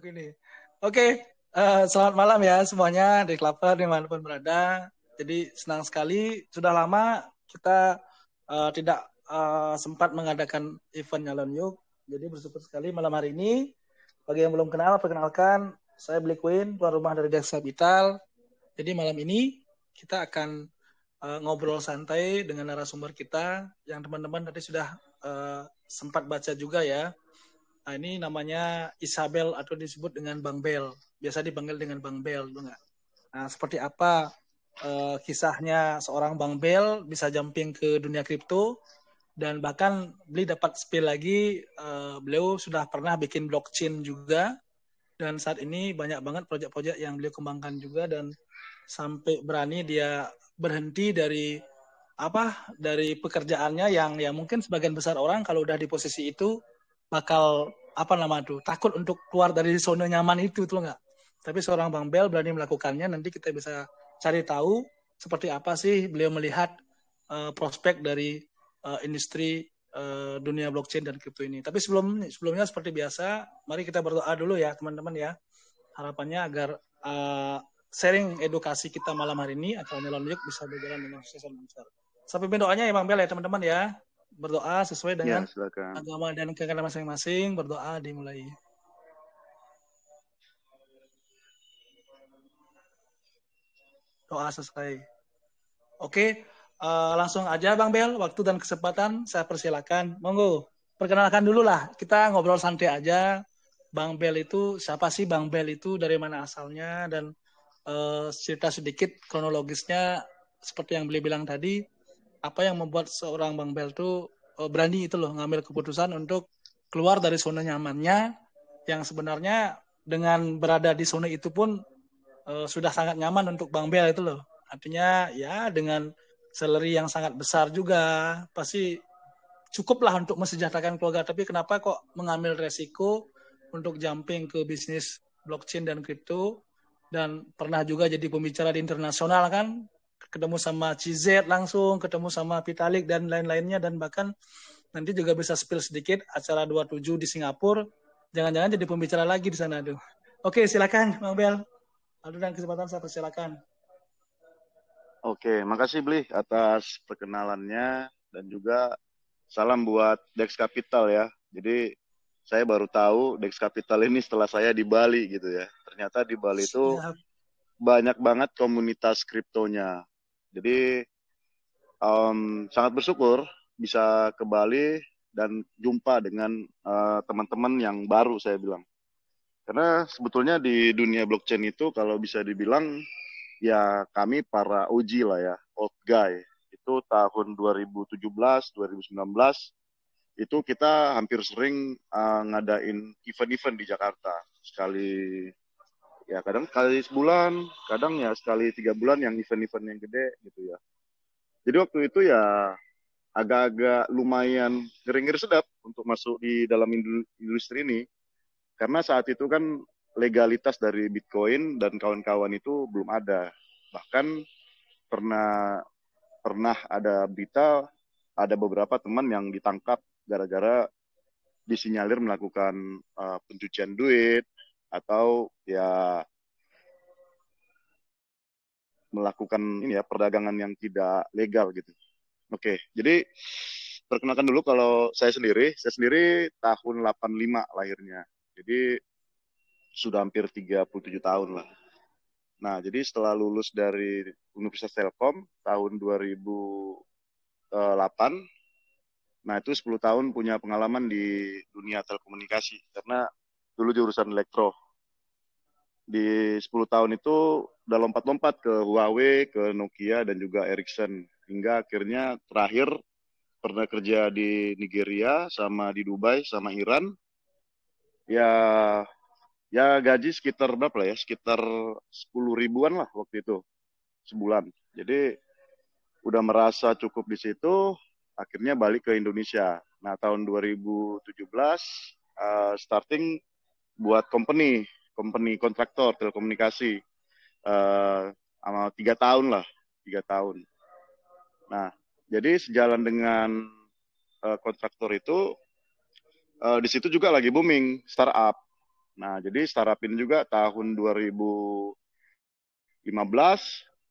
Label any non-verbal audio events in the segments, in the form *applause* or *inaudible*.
bangku Oke, okay, uh, eh, selamat malam ya semuanya di Klaper dimanapun berada. Jadi senang sekali sudah lama kita uh, tidak uh, sempat mengadakan event Nyalon Yuk. Jadi bersyukur sekali malam hari ini. Bagi yang belum kenal, perkenalkan saya Beli Queen, tuan rumah dari Daksa Vital. Jadi malam ini kita akan uh, ngobrol santai dengan narasumber kita yang teman-teman tadi sudah uh, sempat baca juga ya Nah, ini namanya Isabel atau disebut dengan Bang Bel. Biasa dipanggil dengan Bang Bel, enggak? Nah, seperti apa uh, kisahnya seorang Bang Bel bisa jumping ke dunia kripto dan bahkan beli dapat spill lagi uh, beliau sudah pernah bikin blockchain juga dan saat ini banyak banget proyek-proyek yang beliau kembangkan juga dan sampai berani dia berhenti dari apa dari pekerjaannya yang ya mungkin sebagian besar orang kalau udah di posisi itu bakal apa nama tuh takut untuk keluar dari zona nyaman itu tuh nggak tapi seorang Bang Bel berani melakukannya nanti kita bisa cari tahu seperti apa sih beliau melihat uh, prospek dari uh, industri uh, dunia blockchain dan kripto ini tapi sebelum sebelumnya seperti biasa mari kita berdoa dulu ya teman-teman ya harapannya agar uh, sharing edukasi kita malam hari ini akan lanjut bisa berjalan dengan sukses dan lancar. Sampai doanya ya Bang Bel ya teman-teman ya berdoa sesuai ya, dengan ya, agama dan keagamaan masing-masing. Berdoa dimulai. Doa sesuai Oke, uh, langsung aja Bang Bel, waktu dan kesempatan saya persilakan. Monggo, perkenalkan dulu lah. Kita ngobrol santai aja. Bang Bel itu siapa sih Bang Bel itu dari mana asalnya dan uh, cerita sedikit kronologisnya seperti yang beliau bilang tadi apa yang membuat seorang Bang Bel itu e, berani itu loh ngambil keputusan untuk keluar dari zona nyamannya yang sebenarnya dengan berada di zona itu pun uh, sudah sangat nyaman untuk Bang Bel itu loh. Artinya ya dengan salary yang sangat besar juga pasti cukuplah untuk mensejahterakan keluarga. Tapi kenapa kok mengambil resiko untuk jumping ke bisnis blockchain dan kripto dan pernah juga jadi pembicara di internasional kan ketemu sama CZ langsung, ketemu sama Vitalik dan lain-lainnya dan bahkan nanti juga bisa spill sedikit acara 27 di Singapura. Jangan-jangan jadi pembicara lagi di sana tuh. Oke, silakan Bang Bel. Aduh dan kesempatan saya persilakan. Oke, makasih Bli atas perkenalannya dan juga salam buat Dex Capital ya. Jadi saya baru tahu Dex Capital ini setelah saya di Bali gitu ya. Ternyata di Bali itu Siap banyak banget komunitas kriptonya. Jadi um, sangat bersyukur bisa ke Bali dan jumpa dengan teman eh, teman-teman yang baru saya bilang. Karena sebetulnya di dunia blockchain itu kalau bisa dibilang ya kami para uji lah ya, old guy. Itu tahun 2017, 2019 itu kita hampir sering uh, ngadain event-event di Jakarta. Sekali ya kadang sekali sebulan kadang ya sekali tiga bulan yang event-event yang gede gitu ya jadi waktu itu ya agak-agak lumayan ngeri sedap untuk masuk di dalam industri ini karena saat itu kan legalitas dari Bitcoin dan kawan-kawan itu belum ada bahkan pernah pernah ada berita ada beberapa teman yang ditangkap gara-gara disinyalir melakukan uh, pencucian duit atau ya melakukan ini ya perdagangan yang tidak legal gitu. Oke, jadi perkenalkan dulu kalau saya sendiri, saya sendiri tahun 85 lahirnya. Jadi sudah hampir 37 tahun lah. Nah, jadi setelah lulus dari Universitas Telkom tahun 2008, nah itu 10 tahun punya pengalaman di dunia telekomunikasi karena dulu jurusan elektro di 10 tahun itu udah lompat-lompat ke Huawei, ke Nokia dan juga Ericsson hingga akhirnya terakhir pernah kerja di Nigeria sama di Dubai sama Iran. Ya ya gaji sekitar berapa lah ya? Sekitar 10 ribuan lah waktu itu sebulan. Jadi udah merasa cukup di situ, akhirnya balik ke Indonesia. Nah, tahun 2017 uh, eh, starting buat company, company kontraktor telekomunikasi uh, tiga tahun lah, tiga tahun. Nah, jadi sejalan dengan uh, kontraktor itu uh, di situ juga lagi booming startup. Nah, jadi startup ini juga tahun 2015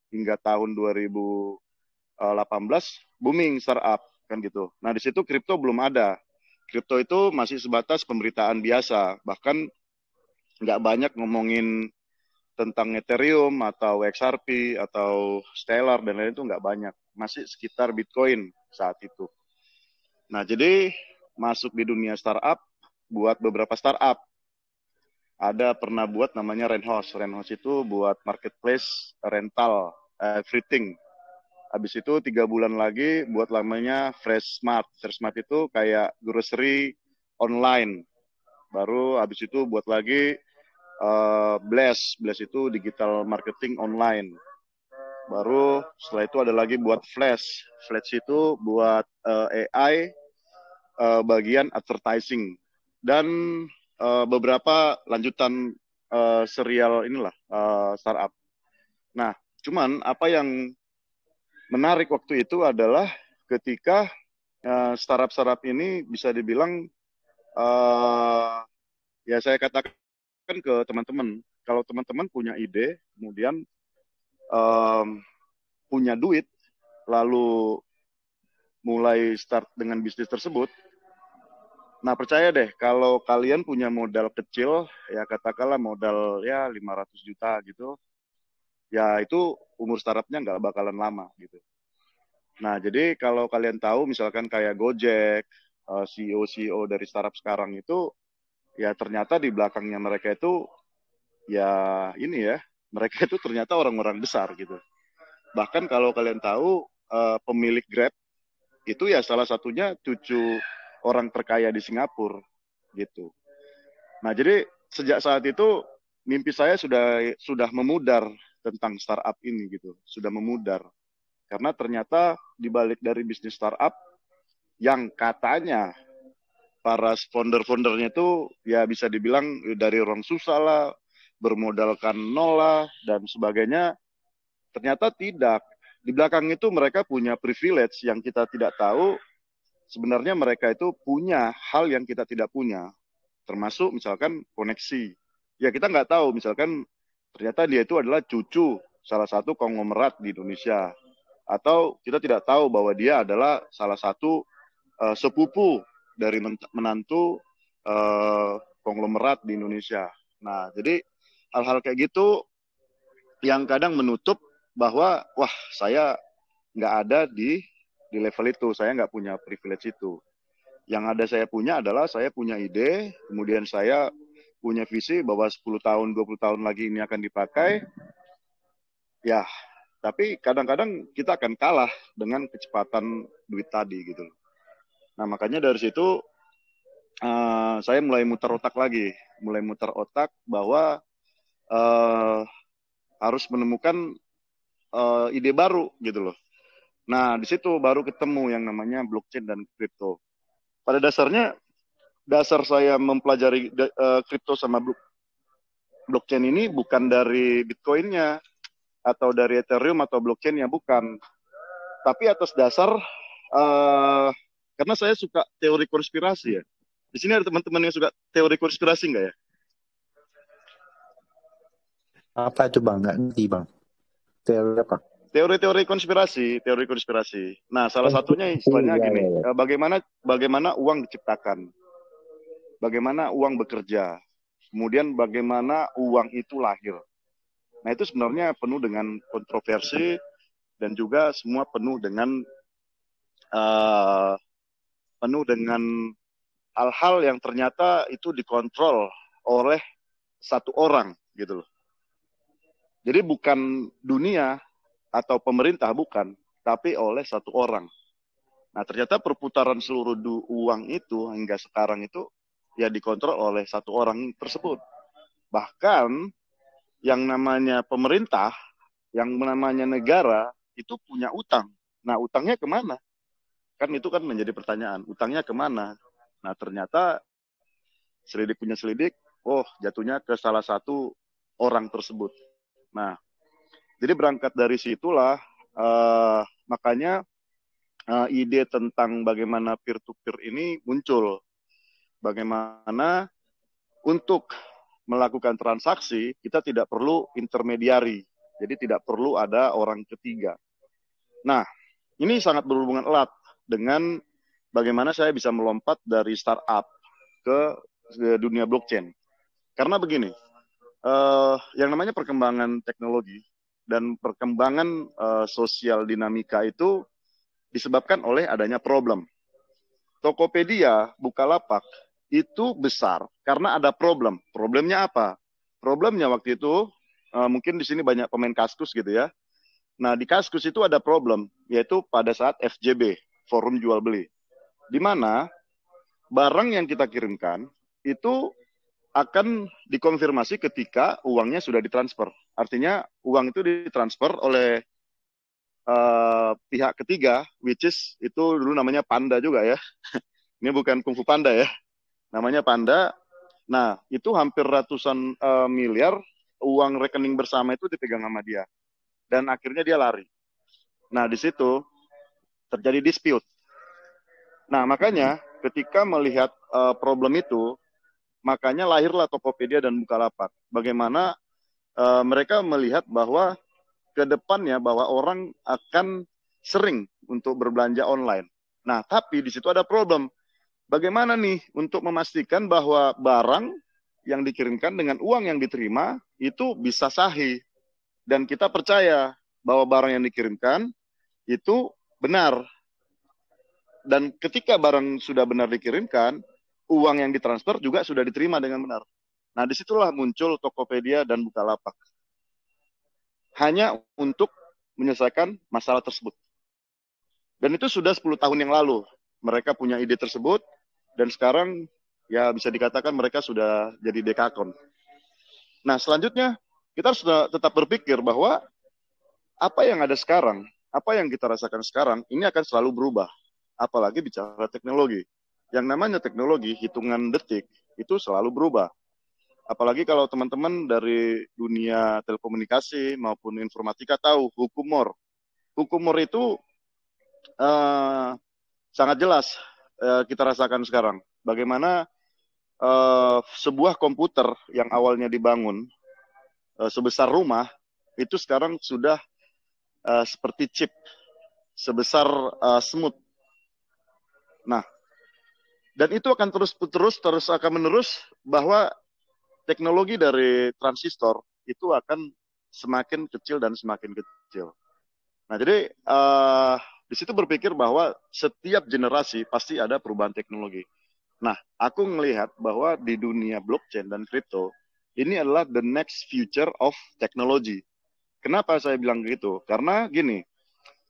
hingga tahun 2018 booming startup kan gitu. Nah, di situ kripto belum ada kripto itu masih sebatas pemberitaan biasa, bahkan nggak banyak ngomongin tentang Ethereum atau XRP atau Stellar dan lain lain itu nggak banyak, masih sekitar Bitcoin saat itu. Nah, jadi masuk di dunia startup buat beberapa startup. Ada pernah buat namanya Renhouse. Renhouse itu buat marketplace rental everything eh, Habis itu tiga bulan lagi buat lamanya Fresh Smart. Fresh Smart itu kayak grocery online. Baru habis itu buat lagi uh, Bless. Bless itu digital marketing online. Baru setelah itu ada lagi buat Flash. Flash itu buat uh, eh, AI uh, eh, bagian advertising dan uh, beberapa lanjutan uh, serial inilah uh, startup. Nah, cuman apa yang menarik waktu itu adalah ketika uh, startup-startup ini bisa dibilang uh, ya saya katakan ke teman-teman kalau teman-teman punya ide kemudian um, punya duit lalu mulai start dengan bisnis tersebut Nah percaya deh kalau kalian punya modal kecil ya katakanlah modal ya 500 juta gitu ya itu umur startupnya nggak bakalan lama gitu. Nah, jadi kalau kalian tahu misalkan kayak Gojek, eh, CEO-CEO e dari startup sekarang itu ya ternyata di belakangnya mereka itu ya ini ya, *laughs* mereka itu ternyata orang-orang besar gitu. Bahkan kalau kalian tahu eh, pemilik Grab itu ya salah satunya cucu orang terkaya di Singapura gitu. Nah, jadi sejak saat itu mimpi saya sudah sudah memudar tentang startup ini gitu sudah memudar karena ternyata dibalik dari bisnis startup yang katanya para founder-foundernya itu ya bisa dibilang dari orang susah lah bermodalkan nol lah dan sebagainya ternyata tidak di belakang itu mereka punya privilege yang kita tidak tahu sebenarnya mereka itu punya hal yang kita tidak punya termasuk misalkan koneksi ya kita nggak tahu misalkan Ternyata dia itu adalah cucu salah satu konglomerat di Indonesia. Atau kita tidak tahu bahwa dia adalah salah satu uh, sepupu dari menantu uh, konglomerat di Indonesia. Nah, jadi hal-hal kayak gitu yang kadang menutup bahwa wah saya nggak ada di di level itu, saya nggak punya privilege itu. Yang ada saya punya adalah saya punya ide, kemudian saya punya visi bahwa 10 tahun, 20 tahun lagi ini akan dipakai, ya tapi kadang-kadang kita akan kalah dengan kecepatan duit tadi gitu Nah makanya dari situ uh, saya mulai muter otak lagi, mulai muter otak bahwa uh, harus menemukan uh, ide baru gitu loh. Nah di situ baru ketemu yang namanya blockchain dan kripto. Pada dasarnya dasar saya mempelajari eh, kripto uh, sama blockchain ini bukan dari Bitcoinnya atau dari Ethereum atau blockchainnya bukan, tapi atas dasar uh, karena saya suka teori konspirasi ya. Di sini ada teman-teman yang suka teori konspirasi nggak ya? Apa itu bang? Nggak ngerti bang. Teori apa? teori-teori konspirasi, teori konspirasi. Nah, salah oh, satunya iya, istilahnya iya, gini, iya. Eh, bagaimana bagaimana uang diciptakan bagaimana uang bekerja, kemudian bagaimana uang itu lahir. Nah itu sebenarnya penuh dengan kontroversi dan juga semua penuh dengan uh, penuh dengan hal-hal yang ternyata itu dikontrol oleh satu orang gitu loh. Jadi bukan dunia atau pemerintah bukan, tapi oleh satu orang. Nah ternyata perputaran seluruh uang itu hingga sekarang itu ya dikontrol oleh satu orang tersebut. Bahkan yang namanya pemerintah, yang namanya negara itu punya utang. Nah utangnya kemana? Kan itu kan menjadi pertanyaan. Utangnya kemana? Nah ternyata selidik punya selidik, oh jatuhnya ke salah satu orang tersebut. Nah jadi berangkat dari situlah uh, makanya uh, ide tentang bagaimana peer-to-peer -peer ini muncul bagaimana untuk melakukan transaksi kita tidak perlu intermediari. Jadi tidak perlu ada orang ketiga. Nah, ini sangat berhubungan erat dengan bagaimana saya bisa melompat dari startup ke dunia blockchain. Karena begini, eh, yang namanya perkembangan teknologi dan perkembangan eh, sosial dinamika itu disebabkan oleh adanya problem. Tokopedia, Bukalapak, itu besar karena ada problem. Problemnya apa? Problemnya waktu itu uh, mungkin di sini banyak pemain Kaskus gitu ya. Nah, di Kaskus itu ada problem yaitu pada saat FJB, forum jual beli. Di mana barang yang kita kirimkan itu akan dikonfirmasi ketika uangnya sudah ditransfer. Artinya uang itu ditransfer oleh uh, pihak ketiga, which is itu dulu namanya Panda juga ya. *laughs* Ini bukan kungfu panda ya namanya Panda. Nah, itu hampir ratusan uh, miliar uang rekening bersama itu dipegang sama dia. Dan akhirnya dia lari. Nah, di situ terjadi dispute. Nah, makanya ketika melihat uh, problem itu, makanya lahirlah Tokopedia dan Bukalapak. Bagaimana uh, mereka melihat bahwa ke depannya bahwa orang akan sering untuk berbelanja online. Nah, tapi di situ ada problem bagaimana nih untuk memastikan bahwa barang yang dikirimkan dengan uang yang diterima itu bisa sahih dan kita percaya bahwa barang yang dikirimkan itu benar dan ketika barang sudah benar dikirimkan uang yang ditransfer juga sudah diterima dengan benar nah disitulah muncul Tokopedia dan Bukalapak hanya untuk menyelesaikan masalah tersebut dan itu sudah 10 tahun yang lalu mereka punya ide tersebut dan sekarang ya bisa dikatakan mereka sudah jadi dekakon. Nah, selanjutnya kita harus tetap berpikir bahwa apa yang ada sekarang, apa yang kita rasakan sekarang, ini akan selalu berubah. Apalagi bicara teknologi. Yang namanya teknologi, hitungan detik, itu selalu berubah. Apalagi kalau teman-teman dari dunia telekomunikasi maupun informatika tahu hukum mor. Hukum mor itu uh, sangat jelas Eh, kita rasakan sekarang. Bagaimana uh, sebuah komputer yang awalnya dibangun uh, sebesar rumah itu sekarang sudah uh, seperti chip sebesar uh, semut. Nah, dan itu akan terus terus terus akan menerus bahwa teknologi dari transistor itu akan semakin kecil dan semakin kecil. Nah, jadi uh, di situ berpikir bahwa setiap generasi pasti ada perubahan teknologi. Nah, aku melihat bahwa di dunia blockchain dan kripto ini adalah the next future of technology. Kenapa saya bilang gitu? Karena gini,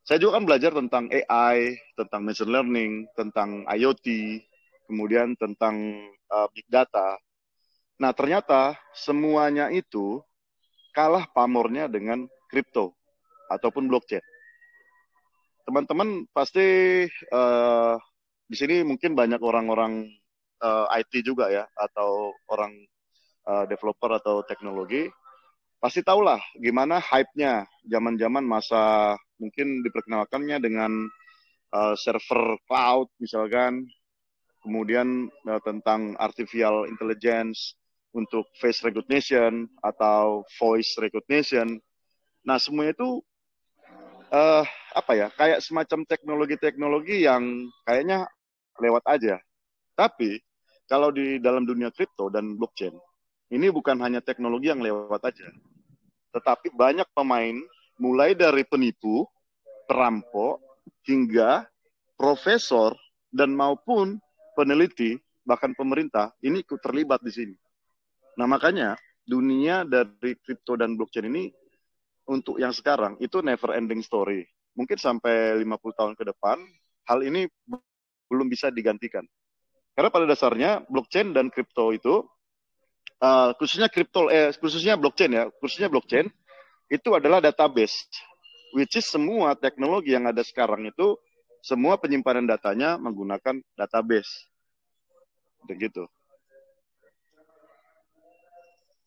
saya juga kan belajar tentang AI, tentang machine learning, tentang IoT, kemudian tentang uh, big data. Nah, ternyata semuanya itu kalah pamornya dengan kripto ataupun blockchain teman-teman pasti uh, di sini mungkin banyak orang-orang uh, eh, IT juga ya atau orang uh, developer atau teknologi pasti tahulah gimana hype-nya zaman-zaman masa mungkin diperkenalkannya dengan uh, server cloud misalkan kemudian uh, tentang artificial intelligence untuk face recognition atau voice recognition. Nah, semuanya itu uh, apa ya kayak semacam teknologi-teknologi yang kayaknya lewat aja. Tapi kalau di dalam dunia kripto dan blockchain ini bukan hanya teknologi yang lewat aja, tetapi banyak pemain mulai dari penipu, perampok hingga profesor dan maupun peneliti bahkan pemerintah ini ikut terlibat di sini. Nah makanya dunia dari kripto dan blockchain ini untuk yang sekarang itu never ending story. Mungkin sampai 50 tahun ke depan hal ini belum bisa digantikan. Karena pada dasarnya blockchain dan kripto itu uh, khususnya kripto eh khususnya blockchain ya, khususnya blockchain itu adalah database which is semua teknologi yang ada sekarang itu semua penyimpanan datanya menggunakan database. Begitu.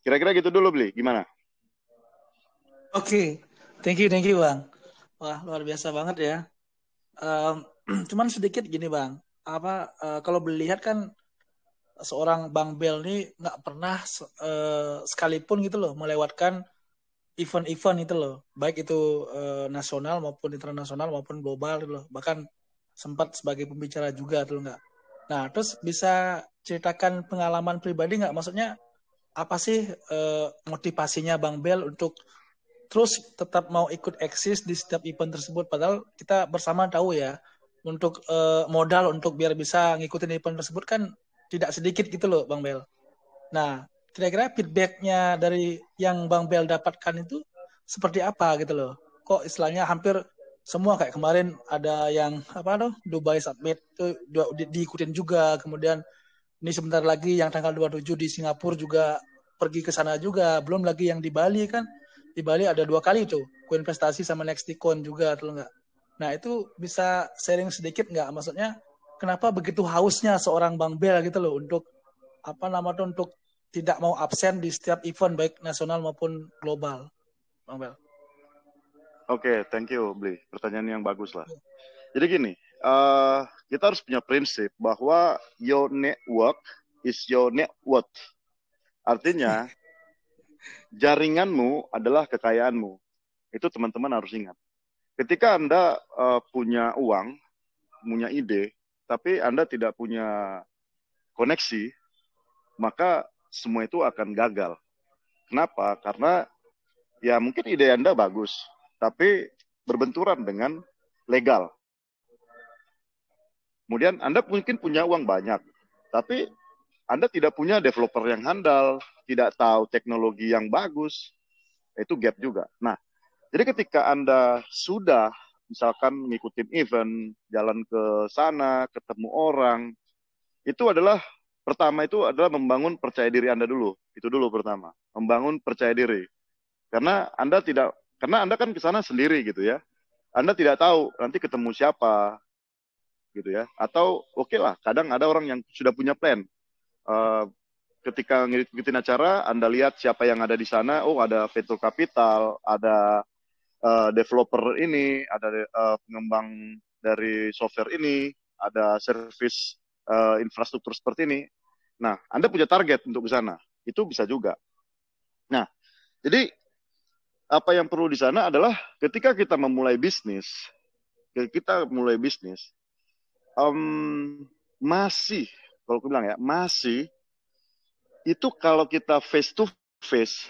Kira-kira gitu dulu, Bli. Gimana? Oke, okay. thank you, thank you bang. Wah luar biasa banget ya. Um, *clears throat* cuman sedikit gini bang, apa uh, kalau melihat kan seorang bang Bel ini nggak pernah uh, sekalipun gitu loh melewatkan event-event itu loh, baik itu uh, nasional maupun internasional maupun global gitu loh, bahkan sempat sebagai pembicara juga tuh nggak. Nah terus bisa ceritakan pengalaman pribadi nggak? Maksudnya apa sih uh, motivasinya bang Bel untuk terus tetap mau ikut eksis di setiap event tersebut padahal kita bersama tahu ya untuk uh, modal untuk biar bisa ngikutin event tersebut kan tidak sedikit gitu loh Bang Bel. Nah, kira-kira feedbacknya dari yang Bang Bel dapatkan itu seperti apa gitu loh. Kok istilahnya hampir semua kayak kemarin ada yang apa tuh Dubai Summit itu di, diikutin juga kemudian ini sebentar lagi yang tanggal 27 di Singapura juga pergi ke sana juga belum lagi yang di Bali kan di Bali ada dua kali itu, Queen Prestasi sama Nexticon juga atau enggak nah itu bisa sharing sedikit nggak maksudnya kenapa begitu hausnya seorang Bang Bel gitu loh untuk apa nama tuh untuk tidak mau absen di setiap event baik nasional maupun global Bang Bel Oke, okay, thank you, Bli. Pertanyaan yang bagus lah. Iya. Jadi gini, uh, kita harus punya prinsip bahwa your network is your network. Artinya, *laughs* jaringanmu adalah kekayaanmu. Itu teman-teman harus ingat. Ketika Anda uh, punya uang, punya ide, tapi Anda tidak punya koneksi, maka semua itu akan gagal. Kenapa? Karena ya mungkin ide Anda bagus, tapi berbenturan dengan legal. Kemudian Anda mungkin punya uang banyak, tapi anda tidak punya developer yang handal, tidak tahu teknologi yang bagus, itu gap juga. Nah, jadi ketika Anda sudah misalkan mengikuti event, jalan ke sana, ketemu orang, itu adalah pertama itu adalah membangun percaya diri Anda dulu. Itu dulu pertama, membangun percaya diri. Karena Anda tidak karena Anda kan ke sana sendiri gitu ya. Anda tidak tahu nanti ketemu siapa gitu ya. Atau oke okay lah, kadang ada orang yang sudah punya plan uh, ketika ngikutin acara, Anda lihat siapa yang ada di sana. Oh, ada venture capital, ada uh, developer ini, ada uh, pengembang dari software ini, ada service uh, infrastruktur seperti ini. Nah, Anda punya target untuk ke sana. Itu bisa juga. Nah, jadi apa yang perlu di sana adalah ketika kita memulai bisnis, kita mulai bisnis, um, masih kalau aku bilang ya masih itu kalau kita face to face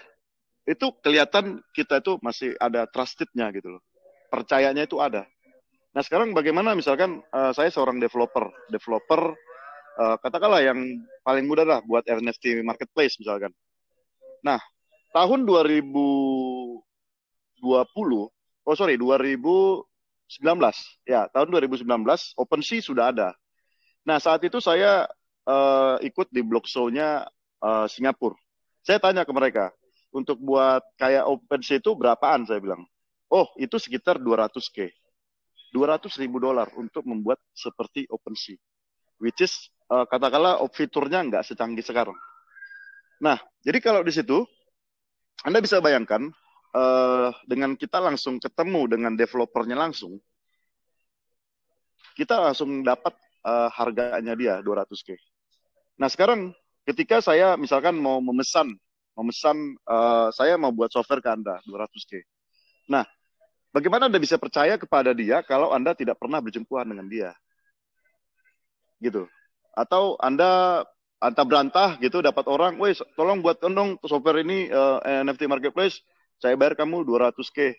itu kelihatan kita itu masih ada trustednya gitu loh percayanya itu ada nah sekarang bagaimana misalkan uh, saya seorang developer developer uh, katakanlah yang paling mudah lah buat NFT marketplace misalkan nah tahun 2020 oh sorry 2019 ya tahun 2019 OpenSea sudah ada nah saat itu saya uh, ikut di blog show-nya uh, Singapura. Saya tanya ke mereka, untuk buat kayak open sea itu berapaan saya bilang. Oh, itu sekitar 200k. 200 ribu dolar untuk membuat seperti open sea. Which is, uh, katakanlah fiturnya nggak secanggih sekarang. Nah, jadi kalau di situ, Anda bisa bayangkan, uh, dengan kita langsung ketemu dengan developernya langsung, kita langsung dapat uh, harganya dia 200k. Nah sekarang ketika saya misalkan mau memesan, memesan uh, saya mau buat software ke Anda 200K. Nah, bagaimana Anda bisa percaya kepada dia kalau Anda tidak pernah berjumpa dengan dia? Gitu. Atau Anda antah berantah gitu dapat orang, "Wes, tolong buat dong software ini uh, eh, NFT marketplace, saya bayar kamu 200K."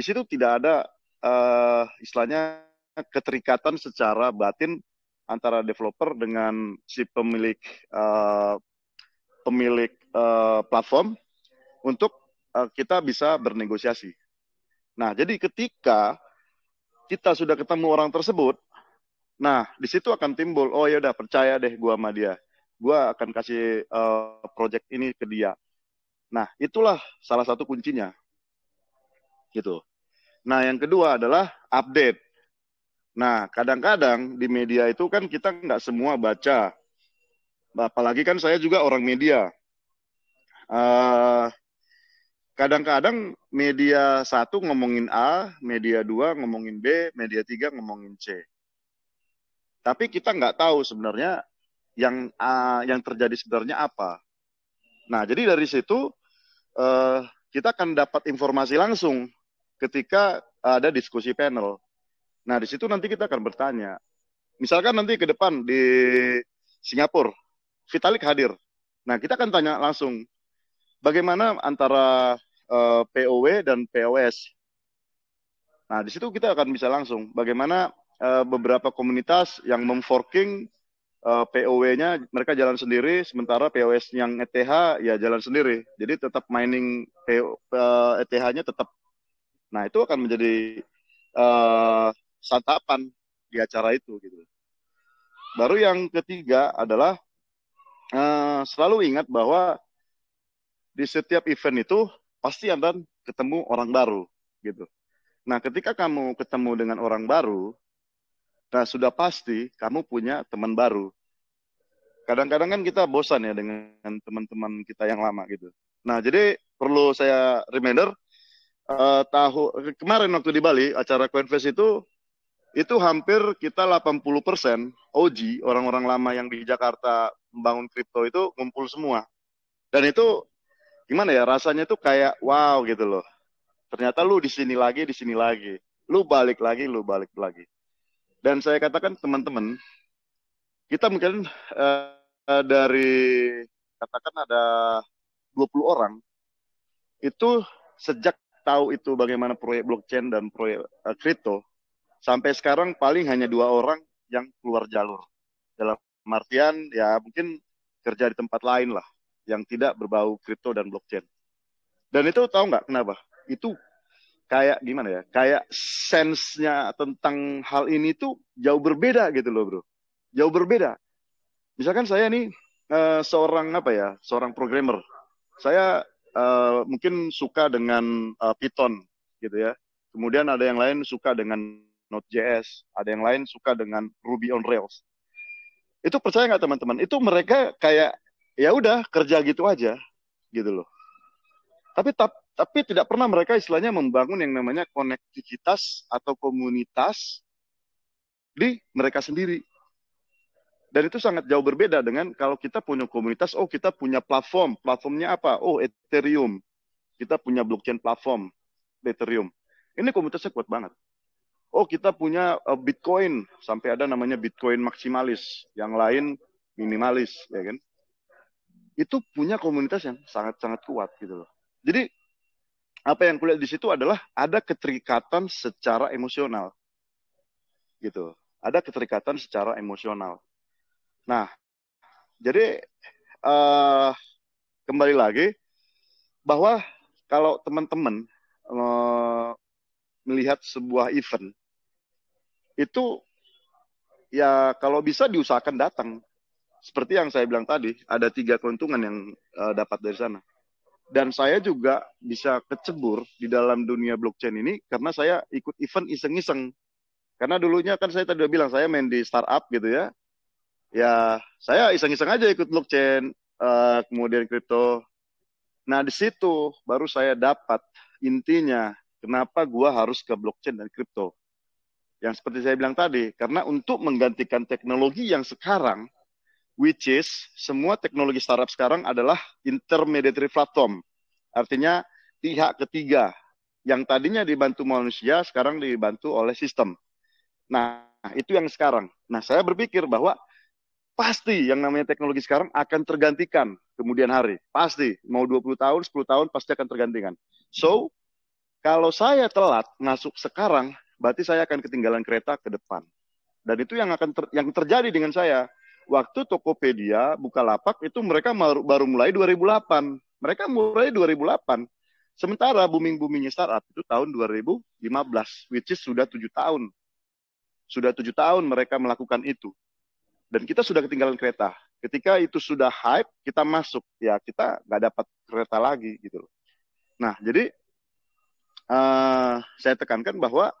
Di situ tidak ada uh, istilahnya keterikatan secara batin antara developer dengan si pemilik uh, pemilik uh, platform untuk uh, kita bisa bernegosiasi. Nah, jadi ketika kita sudah ketemu orang tersebut, nah di situ akan timbul oh ya udah percaya deh gua sama dia. Gua akan kasih uh, project ini ke dia. Nah, itulah salah satu kuncinya. Gitu. Nah, yang kedua adalah update Nah, kadang-kadang di media itu kan kita nggak semua baca. Apalagi kan saya juga orang media. kadang eh, kadang-kadang media satu ngomongin A, media dua ngomongin B, media tiga ngomongin C. Tapi kita nggak tahu sebenarnya yang uh, yang terjadi sebenarnya apa. Nah, jadi dari situ uh, kita akan dapat informasi langsung ketika ada diskusi panel. Nah, di situ nanti kita akan bertanya. Misalkan nanti ke depan di Singapura, Vitalik hadir. Nah, kita akan tanya langsung, bagaimana antara uh, eh, POW dan POS? Nah, di situ kita akan bisa langsung, bagaimana uh, beberapa komunitas yang memforking uh, eh, POW-nya, mereka jalan sendiri, sementara POS yang ETH ya jalan sendiri. Jadi tetap mining uh, ETH-nya tetap. Nah, itu akan menjadi uh, santapan di acara itu gitu. Baru yang ketiga adalah uh, selalu ingat bahwa di setiap event itu pasti akan ketemu orang baru gitu. Nah, ketika kamu ketemu dengan orang baru, nah sudah pasti kamu punya teman baru. Kadang-kadang kan kita bosan ya dengan teman-teman kita yang lama gitu. Nah, jadi perlu saya reminder uh, tahu kemarin waktu di Bali acara Coinfest itu itu hampir kita 80 persen OG orang-orang lama yang di Jakarta membangun kripto itu ngumpul semua dan itu gimana ya rasanya tuh kayak wow gitu loh ternyata lu di sini lagi di sini lagi lu balik lagi lu balik lagi dan saya katakan teman-teman kita mungkin eh, eh, dari katakan ada 20 orang itu sejak tahu itu bagaimana proyek blockchain dan proyek eh, kripto uh, sampai sekarang paling hanya dua orang yang keluar jalur. Dalam martian ya mungkin kerja di tempat lain lah yang tidak berbau kripto dan blockchain. Dan itu tahu nggak kenapa? Itu kayak gimana ya? Kayak sensenya tentang hal ini tuh jauh berbeda gitu loh bro. Jauh berbeda. Misalkan saya nih eh, seorang apa ya? Seorang programmer. Saya uh, mungkin suka dengan uh, Python gitu ya. Kemudian ada yang lain suka dengan Node.js, ada yang lain suka dengan Ruby on Rails. Itu percaya nggak teman-teman? Itu mereka kayak ya udah kerja gitu aja gitu loh. Tapi tap, tapi tidak pernah mereka istilahnya membangun yang namanya konektivitas atau komunitas di mereka sendiri. Dan itu sangat jauh berbeda dengan kalau kita punya komunitas, oh kita punya platform, platformnya apa? Oh Ethereum. Kita punya blockchain platform Ethereum. Ini komunitasnya kuat banget oh kita punya eh, Bitcoin sampai ada namanya Bitcoin maksimalis, yang lain minimalis, ya kan? Itu punya komunitas yang sangat-sangat kuat gitu loh. Jadi apa yang kulihat di situ adalah ada keterikatan secara emosional. Gitu. Ada keterikatan secara emosional. Nah, jadi uh, kembali lagi bahwa kalau teman-teman uh, melihat sebuah event itu ya kalau bisa diusahakan datang. Seperti yang saya bilang tadi, ada tiga keuntungan yang uh, dapat dari sana. Dan saya juga bisa kecebur di dalam dunia blockchain ini karena saya ikut event iseng-iseng. Karena dulunya kan saya tadi udah bilang saya main di startup gitu ya. Ya saya iseng-iseng aja ikut blockchain, uh, kemudian kripto. Nah di situ baru saya dapat intinya Kenapa gua harus ke blockchain dan kripto? Yang seperti saya bilang tadi, karena untuk menggantikan teknologi yang sekarang, which is semua teknologi startup sekarang adalah intermediary platform. Artinya pihak ketiga yang tadinya dibantu manusia sekarang dibantu oleh sistem. Nah, itu yang sekarang. Nah, saya berpikir bahwa pasti yang namanya teknologi sekarang akan tergantikan kemudian hari. Pasti, mau 20 tahun, 10 tahun pasti akan tergantikan. So, kalau saya telat masuk sekarang, berarti saya akan ketinggalan kereta ke depan. Dan itu yang akan ter, yang terjadi dengan saya. Waktu Tokopedia, buka lapak itu mereka baru, baru mulai 2008. Mereka mulai 2008. Sementara booming-boomingnya startup itu tahun 2015, which is sudah tujuh tahun. Sudah tujuh tahun mereka melakukan itu. Dan kita sudah ketinggalan kereta. Ketika itu sudah hype, kita masuk. Ya, kita nggak dapat kereta lagi gitu loh. Nah, jadi uh, saya tekankan bahwa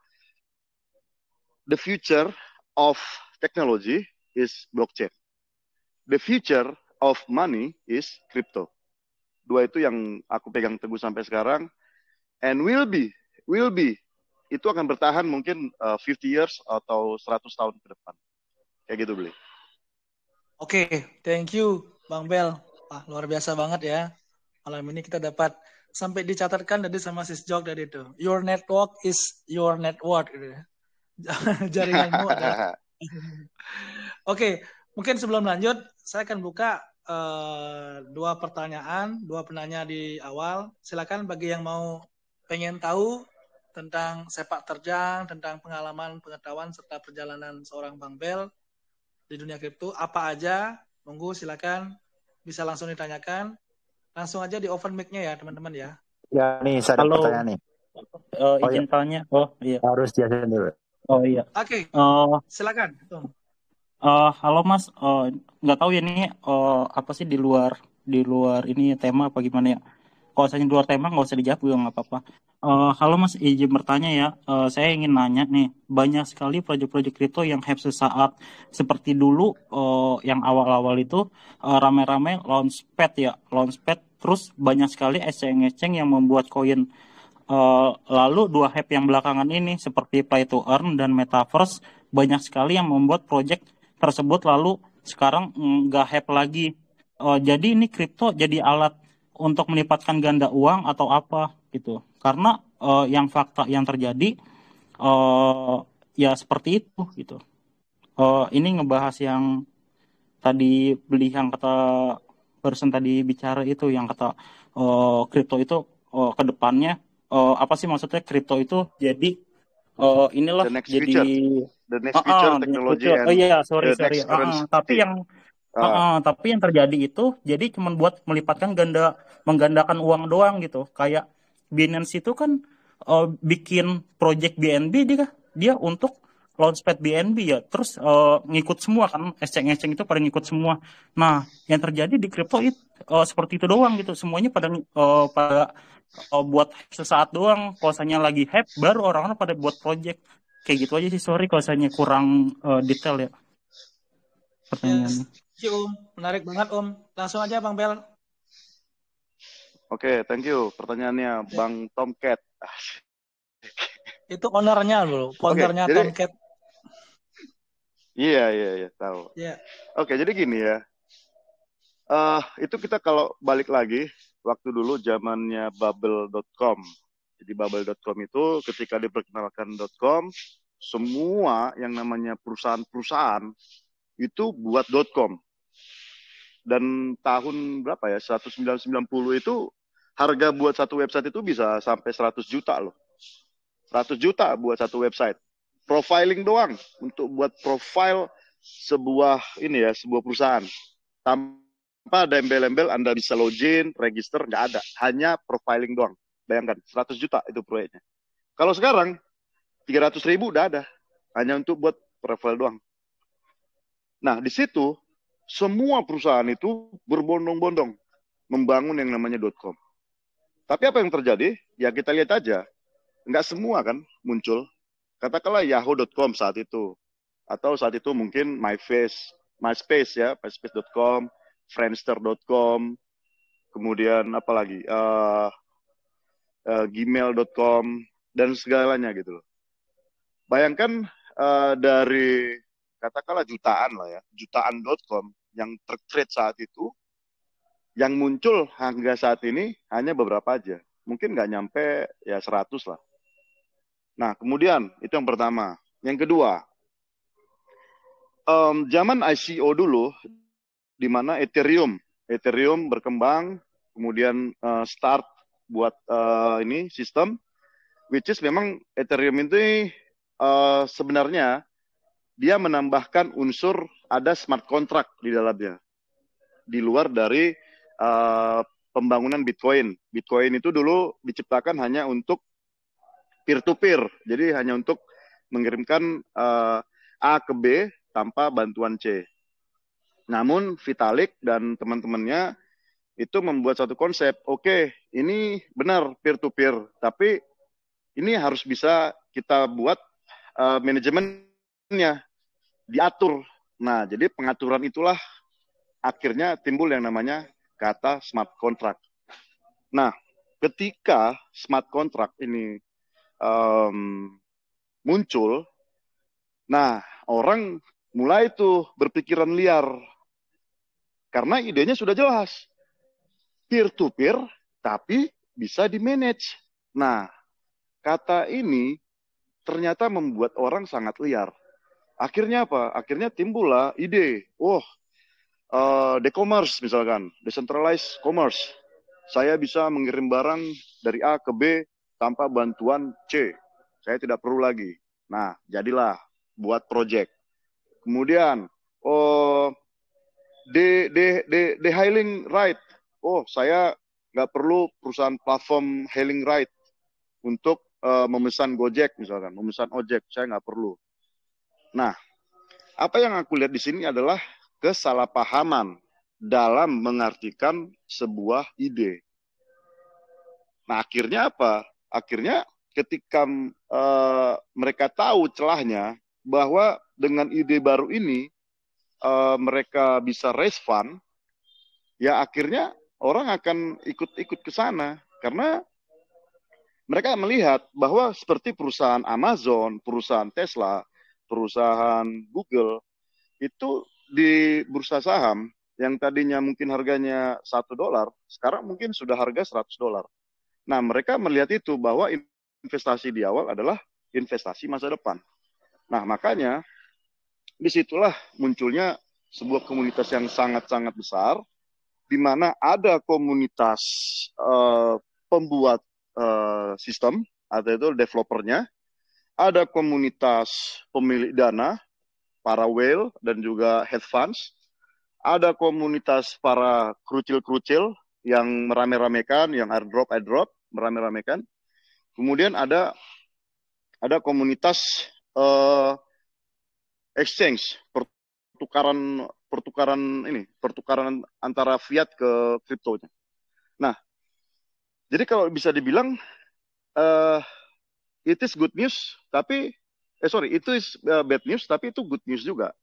the future of technology is blockchain. The future of money is crypto. Dua itu yang aku pegang teguh sampai sekarang and will be will be itu akan bertahan mungkin uh, eh, 50 years atau 100 tahun ke depan. Kayak gitu, beli. Oke, okay, thank you Bang Bel. Wah, luar biasa banget ya. Malam ini kita dapat sampai dicatatkan tadi sama Sis Jok dari itu. Your network is your network gitu ya. *laughs* Jaringanmu ada *laughs* Oke, okay, mungkin sebelum lanjut saya akan buka uh, dua pertanyaan, dua penanya di awal. Silakan bagi yang mau pengen tahu tentang sepak terjang, tentang pengalaman, pengetahuan serta perjalanan seorang Bang Bel di dunia kripto apa aja, monggo silakan bisa langsung ditanyakan Langsung aja di oven mic-nya ya, teman-teman ya. Ya, nih saya Halo. ada pertanyaan nih. Uh, izin oh, tanya. Oh, iya. Harus dia dulu. Oh iya. Oke. Okay. Uh, eh, silakan. Uh, halo Mas, nggak uh, tahu ya ini uh, apa sih di luar di luar ini tema apa gimana ya? Kalau saya di luar tema nggak usah dijawab juga nggak apa-apa. Uh, halo Mas, izin bertanya ya. Uh, saya ingin nanya nih, banyak sekali proyek-proyek kripto yang hype sesaat seperti dulu uh, yang awal-awal itu rame rame uh, launchpad ya, launchpad terus banyak sekali eceng-eceng yang membuat koin uh, lalu dua hype yang belakangan ini seperti play to earn dan metaverse banyak sekali yang membuat project tersebut lalu sekarang nggak mm, hype lagi uh, jadi ini kripto jadi alat untuk melipatkan ganda uang atau apa gitu karena uh, yang fakta yang terjadi uh, ya seperti itu gitu uh, ini ngebahas yang tadi beli yang kata Barusan tadi bicara itu yang kata kripto oh, uh, itu uh, ke depannya uh, apa sih maksudnya kripto itu jadi uh, inilah the next jadi the next ah, ah, future uh, technology future. oh iya yeah, sorry sorry uh, tapi yang uh. Uh, tapi yang terjadi itu jadi cuma buat melipatkan ganda menggandakan uang doang gitu kayak Binance itu kan uh, bikin project BNB dia dia untuk launchpad BNB ya terus uh, ngikut semua kan exchange-exchange itu pada ngikut semua nah yang terjadi di crypto itu uh, eh, seperti itu doang gitu semuanya pada uh, pada uh, buat sesaat doang kosannya lagi hype baru orang-orang pada buat project kayak gitu aja sih sorry kosannya kurang uh, detail ya Pertanyaan. yes. om menarik banget om langsung aja bang Bel Oke, okay, thank you. Pertanyaannya Bang Tomcat. itu ownernya loh, ownernya okay, Tomcat. Iya iya iya tahu. Iya. Yeah. Oke jadi gini ya. Uh, itu kita kalau balik lagi waktu dulu zamannya bubble.com. Jadi bubble.com itu ketika diperkenalkan .com, semua yang namanya perusahaan-perusahaan itu buat .com. Dan tahun berapa ya? 1990 itu harga buat satu website itu bisa sampai 100 juta loh. 100 juta buat satu website profiling doang untuk buat profile sebuah ini ya sebuah perusahaan tanpa ada embel-embel Anda bisa login, register nggak ada, hanya profiling doang. Bayangkan 100 juta itu proyeknya. Kalau sekarang 300 ribu udah ada, hanya untuk buat profile doang. Nah di situ semua perusahaan itu berbondong-bondong membangun yang namanya .com. Tapi apa yang terjadi? Ya kita lihat aja. Nggak semua kan muncul katakanlah yahoo.com saat itu atau saat itu mungkin MyFace, MySpace ya, MySpace.com, Friendster.com, kemudian apa lagi, uh, eh, uh, eh, Gmail.com dan segalanya gitu loh. Bayangkan uh, dari katakanlah jutaan lah ya, jutaan.com yang tertrade saat itu, yang muncul hingga saat ini hanya beberapa aja. Mungkin nggak nyampe ya seratus lah. Nah, kemudian itu yang pertama. Yang kedua, um, zaman ICO dulu, di mana Ethereum, Ethereum berkembang, kemudian uh, start buat uh, ini sistem, which is memang Ethereum itu uh, sebenarnya dia menambahkan unsur ada smart contract di dalamnya, di luar dari uh, pembangunan Bitcoin. Bitcoin itu dulu diciptakan hanya untuk peer to peer. Jadi hanya untuk mengirimkan uh, A ke B tanpa bantuan C. Namun Vitalik dan teman-temannya itu membuat satu konsep, oke, okay, ini benar peer to peer, tapi ini harus bisa kita buat uh, manajemennya diatur. Nah, jadi pengaturan itulah akhirnya timbul yang namanya kata smart contract. Nah, ketika smart contract ini um, muncul, nah orang mulai tuh berpikiran liar karena idenya sudah jelas peer to peer tapi bisa di manage. Nah, kata ini ternyata membuat orang sangat liar. Akhirnya apa? Akhirnya timbullah ide, oh, uh, e-commerce eh, misalkan, decentralized commerce. Saya bisa mengirim barang dari A ke B tanpa bantuan C. Saya tidak perlu lagi. Nah, jadilah buat project. Kemudian, oh, D, D, D, D hailing right. Oh, saya nggak perlu perusahaan platform hailing right untuk uh, memesan Gojek misalkan, memesan ojek. Saya nggak perlu. Nah, apa yang aku lihat di sini adalah kesalahpahaman dalam mengartikan sebuah ide. Nah, akhirnya apa? akhirnya ketika uh, mereka tahu celahnya bahwa dengan ide baru ini uh, mereka bisa raise fund, ya akhirnya orang akan ikut-ikut ke sana karena mereka melihat bahwa seperti perusahaan Amazon, perusahaan Tesla, perusahaan Google itu di bursa saham yang tadinya mungkin harganya satu dolar, sekarang mungkin sudah harga 100 dolar. Nah, mereka melihat itu bahwa investasi di awal adalah investasi masa depan. Nah, makanya disitulah munculnya sebuah komunitas yang sangat-sangat besar, di mana ada komunitas uh, pembuat uh, sistem, atau itu developernya, ada komunitas pemilik dana, para whale dan juga hedge funds, ada komunitas para krucil-krucil yang merame-ramekan, yang airdrop-airdrop, merame-ramekan. Kemudian ada ada komunitas uh, exchange pertukaran pertukaran ini pertukaran antara fiat ke kriptonya. Nah, jadi kalau bisa dibilang uh, it is good news, tapi eh sorry itu is eh, bad news, tapi itu good news juga.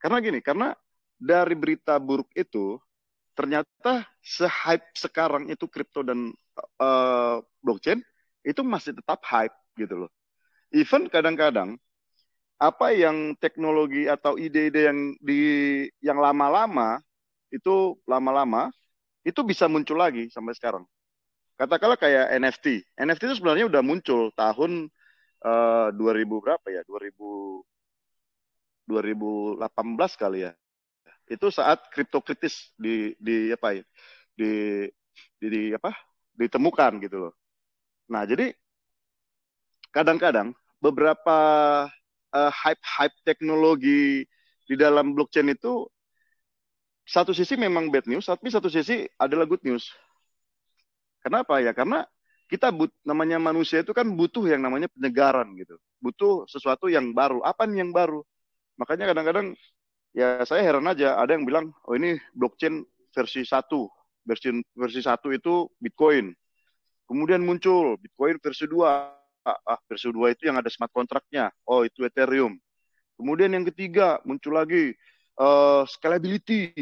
Karena gini, karena dari berita buruk itu ternyata se-hype sekarang itu kripto dan uh, blockchain itu masih tetap hype gitu loh. Even kadang-kadang apa yang teknologi atau ide-ide yang di yang lama-lama itu lama-lama itu bisa muncul lagi sampai sekarang. Katakanlah kayak NFT. NFT itu sebenarnya udah muncul tahun uh, eh, 2000 berapa ya? 2000 2018 kali ya. Itu saat kripto kritis di di apa ya? Di di, di apa? ditemukan gitu loh. Nah, jadi kadang-kadang beberapa uh, hype-hype teknologi di dalam blockchain itu satu sisi memang bad news, tapi satu sisi adalah good news. Kenapa ya? Karena kita but, namanya manusia itu kan butuh yang namanya penyegaran gitu. Butuh sesuatu yang baru. Apa nih yang baru? Makanya kadang-kadang ya saya heran aja ada yang bilang, "Oh ini blockchain versi 1." versi versi satu itu Bitcoin kemudian muncul Bitcoin versi dua, ah, ah, versi dua itu yang ada smart contractnya. oh itu Ethereum kemudian yang ketiga muncul lagi uh, scalability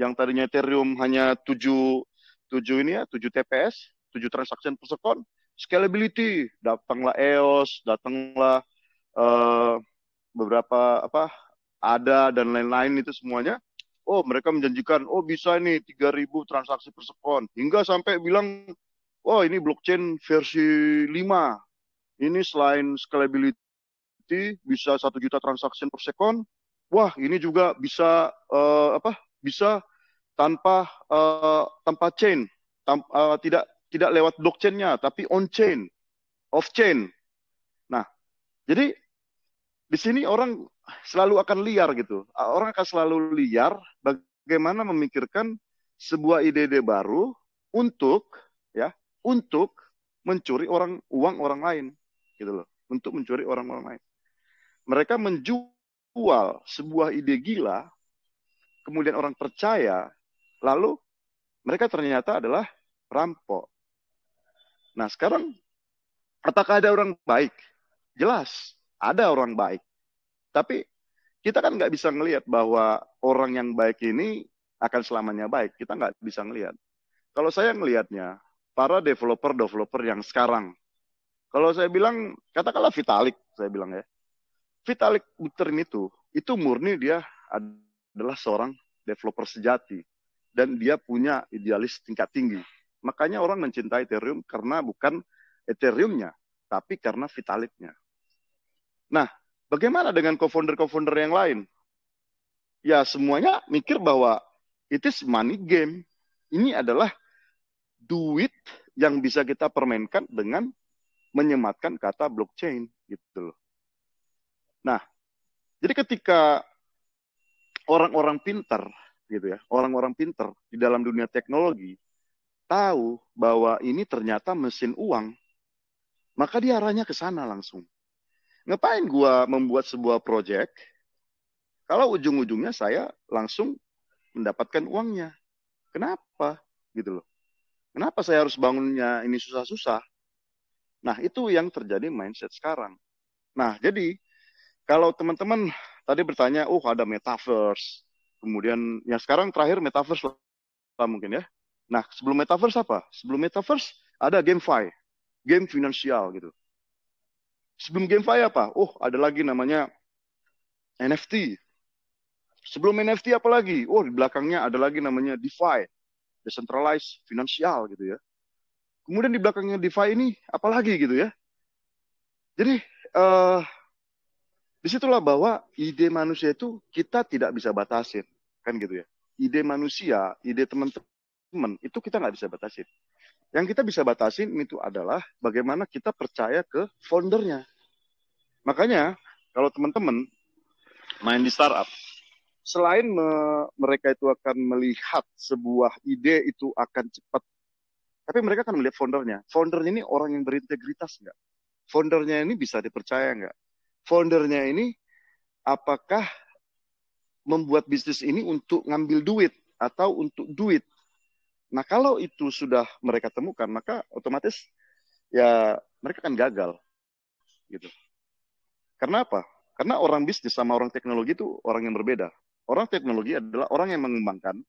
yang tadinya Ethereum hanya tujuh tujuh ini ya tujuh TPS tujuh transaction per second scalability datanglah EOS datanglah uh, beberapa apa ada dan lain-lain itu semuanya Oh, mereka menjanjikan, oh bisa nih 3000 transaksi per sekon. Hingga sampai bilang, oh ini blockchain versi 5. Ini selain scalability bisa satu juta transaksi per sekon. Wah, ini juga bisa uh, apa? Bisa tanpa uh, tanpa chain, tam, uh, tidak tidak lewat blockchainnya, tapi on chain, off chain. Nah, jadi di sini orang selalu akan liar gitu. Orang akan selalu liar bagaimana memikirkan sebuah ide-ide baru untuk ya, untuk mencuri orang uang orang lain gitu loh, untuk mencuri orang-orang lain. Mereka menjual sebuah ide gila, kemudian orang percaya, lalu mereka ternyata adalah rampok. Nah, sekarang apakah ada orang baik? Jelas, ada orang baik. Tapi kita kan nggak bisa ngelihat bahwa orang yang baik ini akan selamanya baik. Kita nggak bisa ngelihat. Kalau saya ngelihatnya, para developer-developer yang sekarang, kalau saya bilang, katakanlah Vitalik, saya bilang ya. Vitalik Buterin itu, itu murni dia adalah seorang developer sejati. Dan dia punya idealis tingkat tinggi. Makanya orang mencintai Ethereum karena bukan Ethereumnya, tapi karena Vitaliknya. Nah, bagaimana dengan co-founder-co-founder yang lain? Ya, semuanya mikir bahwa it is money game. Ini adalah duit yang bisa kita permainkan dengan menyematkan kata blockchain gitu loh. Nah, jadi ketika orang-orang pinter gitu ya, orang-orang pinter di dalam dunia teknologi tahu bahwa ini ternyata mesin uang, maka dia arahnya ke sana langsung. Ngapain gua membuat sebuah proyek, kalau ujung-ujungnya saya langsung mendapatkan uangnya? Kenapa? Gitu loh. Kenapa saya harus bangunnya ini susah-susah? Nah, itu yang terjadi mindset sekarang. Nah, jadi kalau teman-teman tadi bertanya, oh ada metaverse, kemudian yang sekarang terakhir metaverse lah mungkin ya. Nah, sebelum metaverse apa? Sebelum metaverse ada GameFi, game finansial gitu. Sebelum GameFi apa? Oh, ada lagi namanya NFT. Sebelum NFT apa lagi? Oh, di belakangnya ada lagi namanya DeFi, decentralized financial gitu ya. Kemudian di belakangnya DeFi ini apa lagi gitu ya. Jadi uh, disitulah bahwa ide manusia itu kita tidak bisa batasin kan gitu ya. Ide manusia, ide teman-teman itu kita nggak bisa batasin. Yang kita bisa batasin itu adalah bagaimana kita percaya ke foundernya. Makanya kalau teman-teman main di startup, selain me mereka itu akan melihat sebuah ide itu akan cepat, tapi mereka akan melihat foundernya. Foundernya ini orang yang berintegritas nggak? Foundernya ini bisa dipercaya nggak? Foundernya ini apakah membuat bisnis ini untuk ngambil duit atau untuk duit? Nah, kalau itu sudah mereka temukan, maka otomatis ya mereka akan gagal. Gitu. Karena apa? Karena orang bisnis sama orang teknologi itu orang yang berbeda. Orang teknologi adalah orang yang mengembangkan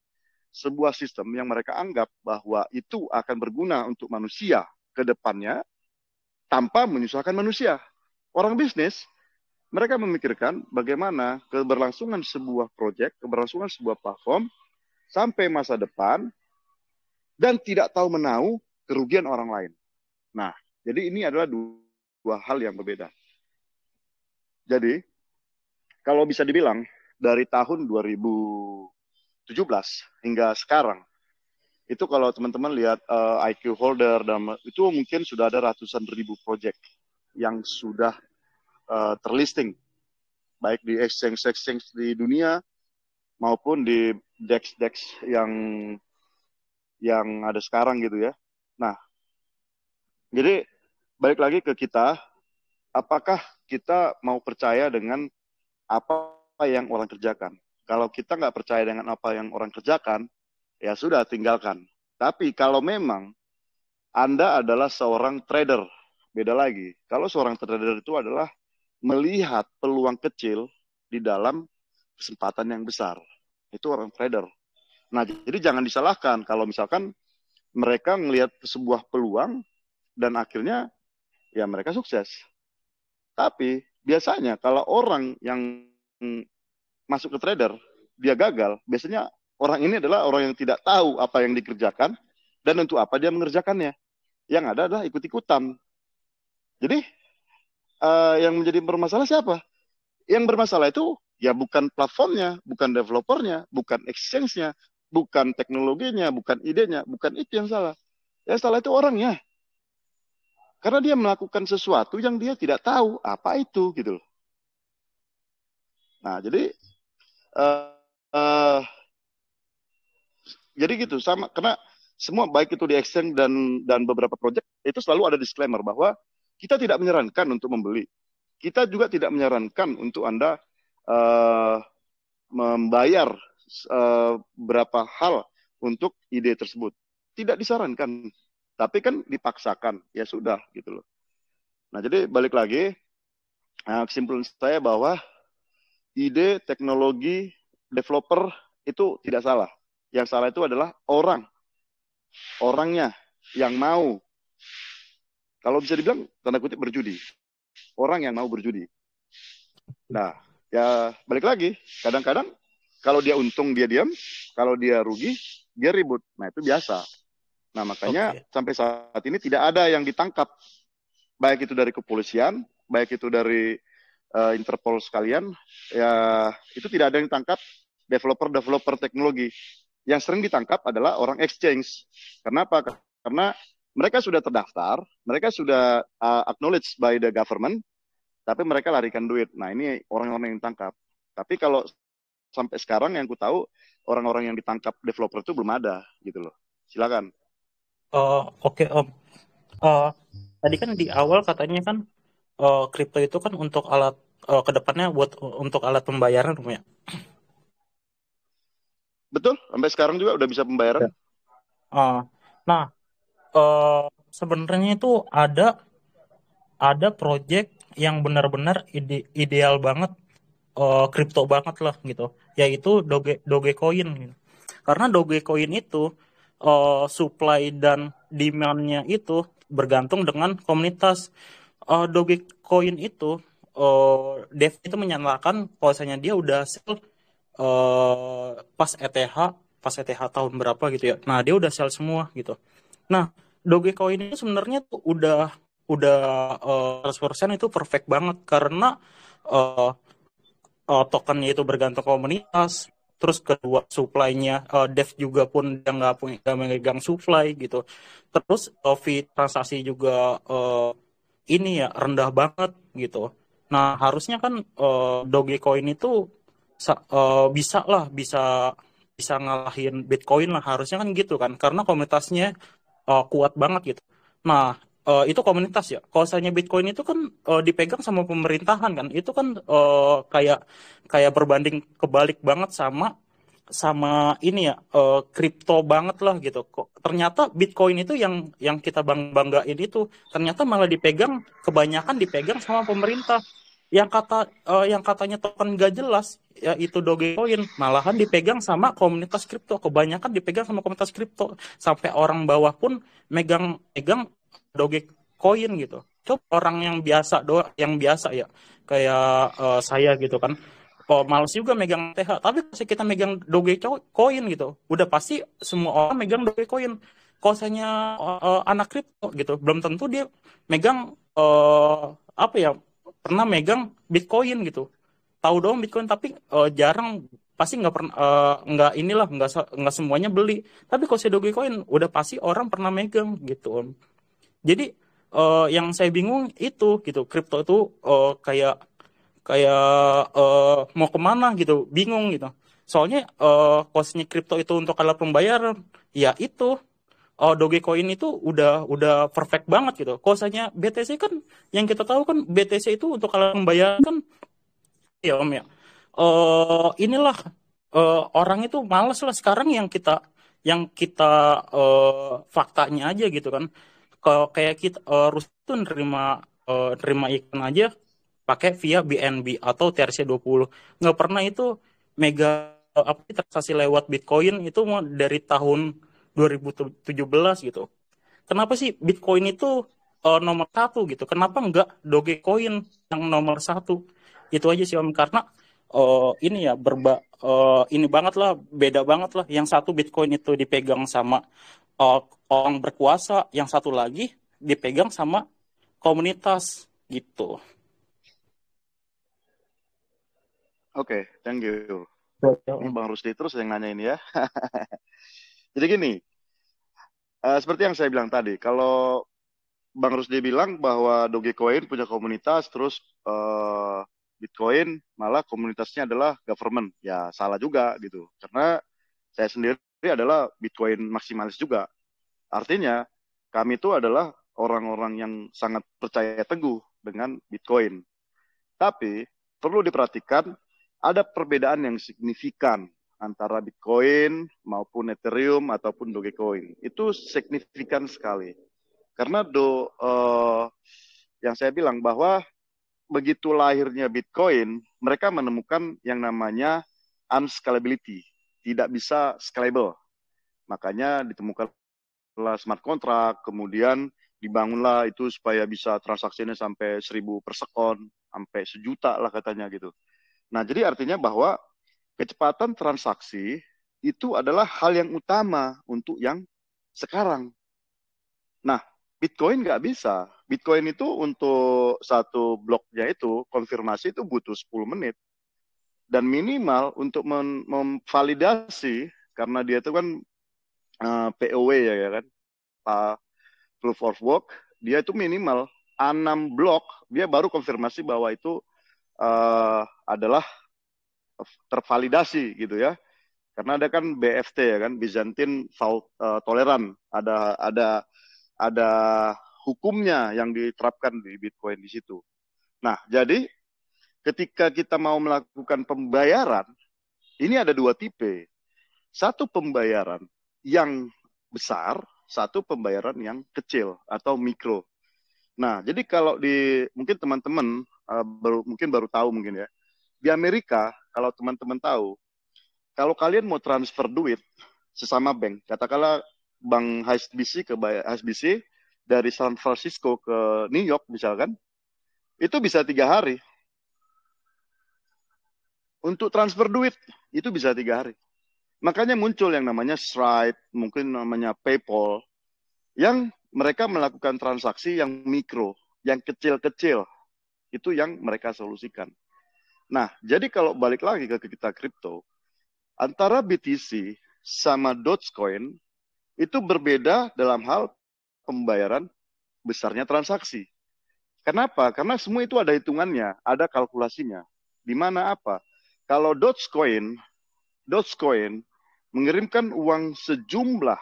sebuah sistem yang mereka anggap bahwa itu akan berguna untuk manusia ke depannya tanpa menyusahkan manusia. Orang bisnis mereka memikirkan bagaimana keberlangsungan sebuah proyek, keberlangsungan sebuah platform sampai masa depan dan tidak tahu menahu kerugian orang lain. Nah, jadi ini adalah dua, dua hal yang berbeda. Jadi, kalau bisa dibilang dari tahun 2017 hingga sekarang itu kalau teman-teman lihat uh, eh, IQ holder dan itu mungkin sudah ada ratusan ribu project yang sudah uh, terlisting baik di exchange exchange di dunia maupun di dex dex yang yang ada sekarang gitu ya. Nah, jadi balik lagi ke kita, apakah kita mau percaya dengan apa yang orang kerjakan? Kalau kita nggak percaya dengan apa yang orang kerjakan, ya sudah tinggalkan. Tapi kalau memang Anda adalah seorang trader, beda lagi. Kalau seorang trader itu adalah melihat peluang kecil di dalam kesempatan yang besar. Itu orang trader. Nah, jadi jangan disalahkan kalau misalkan mereka melihat sebuah peluang dan akhirnya ya mereka sukses. Tapi biasanya kalau orang yang masuk ke trader dia gagal, biasanya orang ini adalah orang yang tidak tahu apa yang dikerjakan dan untuk apa dia mengerjakannya. Yang ada adalah ikut-ikutan. Jadi uh, yang menjadi bermasalah siapa? Yang bermasalah itu ya bukan platformnya, bukan developernya, bukan exchange-nya, bukan teknologinya, bukan idenya, bukan itu yang salah. Yang salah itu orangnya. Karena dia melakukan sesuatu yang dia tidak tahu apa itu gitu loh. Nah, jadi uh, uh, jadi gitu sama karena semua baik itu di exchange dan dan beberapa project itu selalu ada disclaimer bahwa kita tidak menyarankan untuk membeli. Kita juga tidak menyarankan untuk Anda uh, membayar Eh, berapa hal untuk ide tersebut. Tidak disarankan, tapi kan dipaksakan. Ya sudah gitu loh. Nah, jadi balik lagi nah, kesimpulan saya bahwa ide, teknologi, developer itu tidak salah. Yang salah itu adalah orang. Orangnya yang mau kalau bisa dibilang tanda kutip berjudi. Orang yang mau berjudi. Nah, ya balik lagi, kadang-kadang kalau dia untung dia diam, kalau dia rugi dia ribut. Nah itu biasa. Nah makanya okay. sampai saat ini tidak ada yang ditangkap, baik itu dari kepolisian, baik itu dari uh, Interpol sekalian, ya itu tidak ada yang ditangkap developer-developer teknologi. Yang sering ditangkap adalah orang exchange. Kenapa? Karena mereka sudah terdaftar, mereka sudah uh, acknowledged by the government, tapi mereka larikan duit. Nah ini orang-orang yang ditangkap. Tapi kalau sampai sekarang yang ku tahu orang-orang yang ditangkap developer itu belum ada gitu loh. Silakan. Uh, oke okay, oh. Om. Uh, tadi kan di awal katanya kan uh, oh, kripto itu kan untuk alat uh, kedepannya buat untuk alat pembayaran Om ya. Betul, sampai sekarang juga udah bisa pembayaran. Uh, nah, uh, sebenarnya itu ada ada project yang benar-benar ide, ideal banget kripto uh, banget lah gitu yaitu Doge Dogecoin Karena Dogecoin itu uh, supply dan demandnya itu bergantung dengan komunitas uh, eh, Dogecoin itu uh, Dev itu menyatakan bahwasanya dia udah sell uh, pas ETH pas ETH tahun berapa gitu ya. Nah, dia udah sell semua gitu. Nah, Dogecoin itu sebenarnya tuh udah udah uh, 100% itu perfect banget karena uh, uh, tokennya itu bergantung komunitas terus kedua supply-nya uh, dev juga pun dia nggak punya gak memegang supply gitu terus uh, fee transaksi juga uh, ini ya rendah banget gitu nah harusnya kan uh, Dogecoin itu uh, bisa lah bisa bisa ngalahin Bitcoin lah harusnya kan gitu kan karena komunitasnya uh, kuat banget gitu nah uh, itu komunitas ya. Kalau misalnya Bitcoin itu kan uh, dipegang sama pemerintahan kan, itu kan uh, kayak kayak berbanding kebalik banget sama sama ini ya kripto uh, banget lah gitu. Kok ternyata Bitcoin itu yang yang kita bang banggain itu ternyata malah dipegang kebanyakan dipegang sama pemerintah. Yang kata uh, yang katanya token gak jelas yaitu Dogecoin malahan dipegang sama komunitas kripto. Kebanyakan dipegang sama komunitas kripto sampai orang bawah pun megang megang doge koin gitu. Coba orang yang biasa do yang biasa ya kayak uh, saya gitu kan. Oh, males juga megang TH, tapi kalau kita megang doge koin gitu, udah pasti semua orang megang Dogecoin. Kalau saya uh, eh, anak kripto gitu, belum tentu dia megang uh, apa ya, pernah megang Bitcoin gitu. Tahu dong Bitcoin tapi uh, jarang pasti nggak pernah uh, nggak inilah nggak nggak semuanya beli tapi kalau saya Dogecoin udah pasti orang pernah megang gitu om jadi uh, yang saya bingung itu gitu, kripto itu uh, kayak kayak uh, mau kemana gitu, bingung gitu. Soalnya uh, kosnya kripto itu untuk alat pembayaran, ya itu uh, Dogecoin itu udah udah perfect banget gitu. Kosanya BTC kan yang kita tahu kan BTC itu untuk alat pembayaran kan ya om ya. Uh, inilah uh, orang itu males lah sekarang yang kita yang kita uh, faktanya aja gitu kan kalau kayak kita uh, Rusia itu nerima uh, nerima ikan aja pakai via BNB atau TRC20 nggak pernah itu mega eh, apa transaksi lewat Bitcoin itu mau dari tahun 2017 gitu kenapa sih Bitcoin itu uh, nomor satu gitu kenapa nggak Dogecoin yang nomor satu itu aja sih om karena uh, ini ya berba uh, ini banget lah beda banget lah yang satu bitcoin itu dipegang sama orang berkuasa, yang satu lagi dipegang sama komunitas gitu. Oke, okay, thank you. Ini Bang Rusdi terus yang nanya ini ya. *laughs* Jadi gini, uh, seperti yang saya bilang tadi, kalau Bang Rusdi bilang bahwa Dogecoin punya komunitas, terus uh, Bitcoin malah komunitasnya adalah government, ya salah juga gitu. Karena saya sendiri ini adalah Bitcoin maksimalis juga. Artinya kami itu adalah orang-orang yang sangat percaya teguh dengan Bitcoin. Tapi perlu diperhatikan ada perbedaan yang signifikan antara Bitcoin maupun Ethereum ataupun Dogecoin. Itu signifikan sekali. Karena do uh, yang saya bilang bahwa begitu lahirnya Bitcoin, mereka menemukan yang namanya unscalability tidak bisa scalable. Makanya ditemukanlah smart contract, kemudian dibangunlah itu supaya bisa transaksinya sampai seribu per sekon, sampai sejuta lah katanya gitu. Nah, jadi artinya bahwa kecepatan transaksi itu adalah hal yang utama untuk yang sekarang. Nah, Bitcoin nggak bisa. Bitcoin itu untuk satu bloknya itu konfirmasi itu butuh 10 menit dan minimal untuk memvalidasi karena dia itu kan uh, eh, POW ya, ya kan uh, proof of work dia itu minimal A6 blok dia baru konfirmasi bahwa itu uh, adalah tervalidasi gitu ya karena ada kan BFT ya kan Byzantine Fault uh, eh, Toleran ada ada ada hukumnya yang diterapkan di Bitcoin di situ. Nah, jadi ketika kita mau melakukan pembayaran, ini ada dua tipe. Satu pembayaran yang besar, satu pembayaran yang kecil atau mikro. Nah, jadi kalau di mungkin teman-teman uh, baru mungkin baru tahu mungkin ya. Di Amerika, kalau teman-teman tahu, kalau kalian mau transfer duit sesama bank, katakanlah bank HSBC ke HSBC dari San Francisco ke New York misalkan, itu bisa tiga hari untuk transfer duit itu bisa tiga hari. Makanya muncul yang namanya Stripe, mungkin namanya PayPal, yang mereka melakukan transaksi yang mikro, yang kecil-kecil. Itu yang mereka solusikan. Nah, jadi kalau balik lagi ke kita kripto, antara BTC sama Dogecoin itu berbeda dalam hal pembayaran besarnya transaksi. Kenapa? Karena semua itu ada hitungannya, ada kalkulasinya. Di mana apa? Kalau Dogecoin, Dogecoin mengirimkan uang sejumlah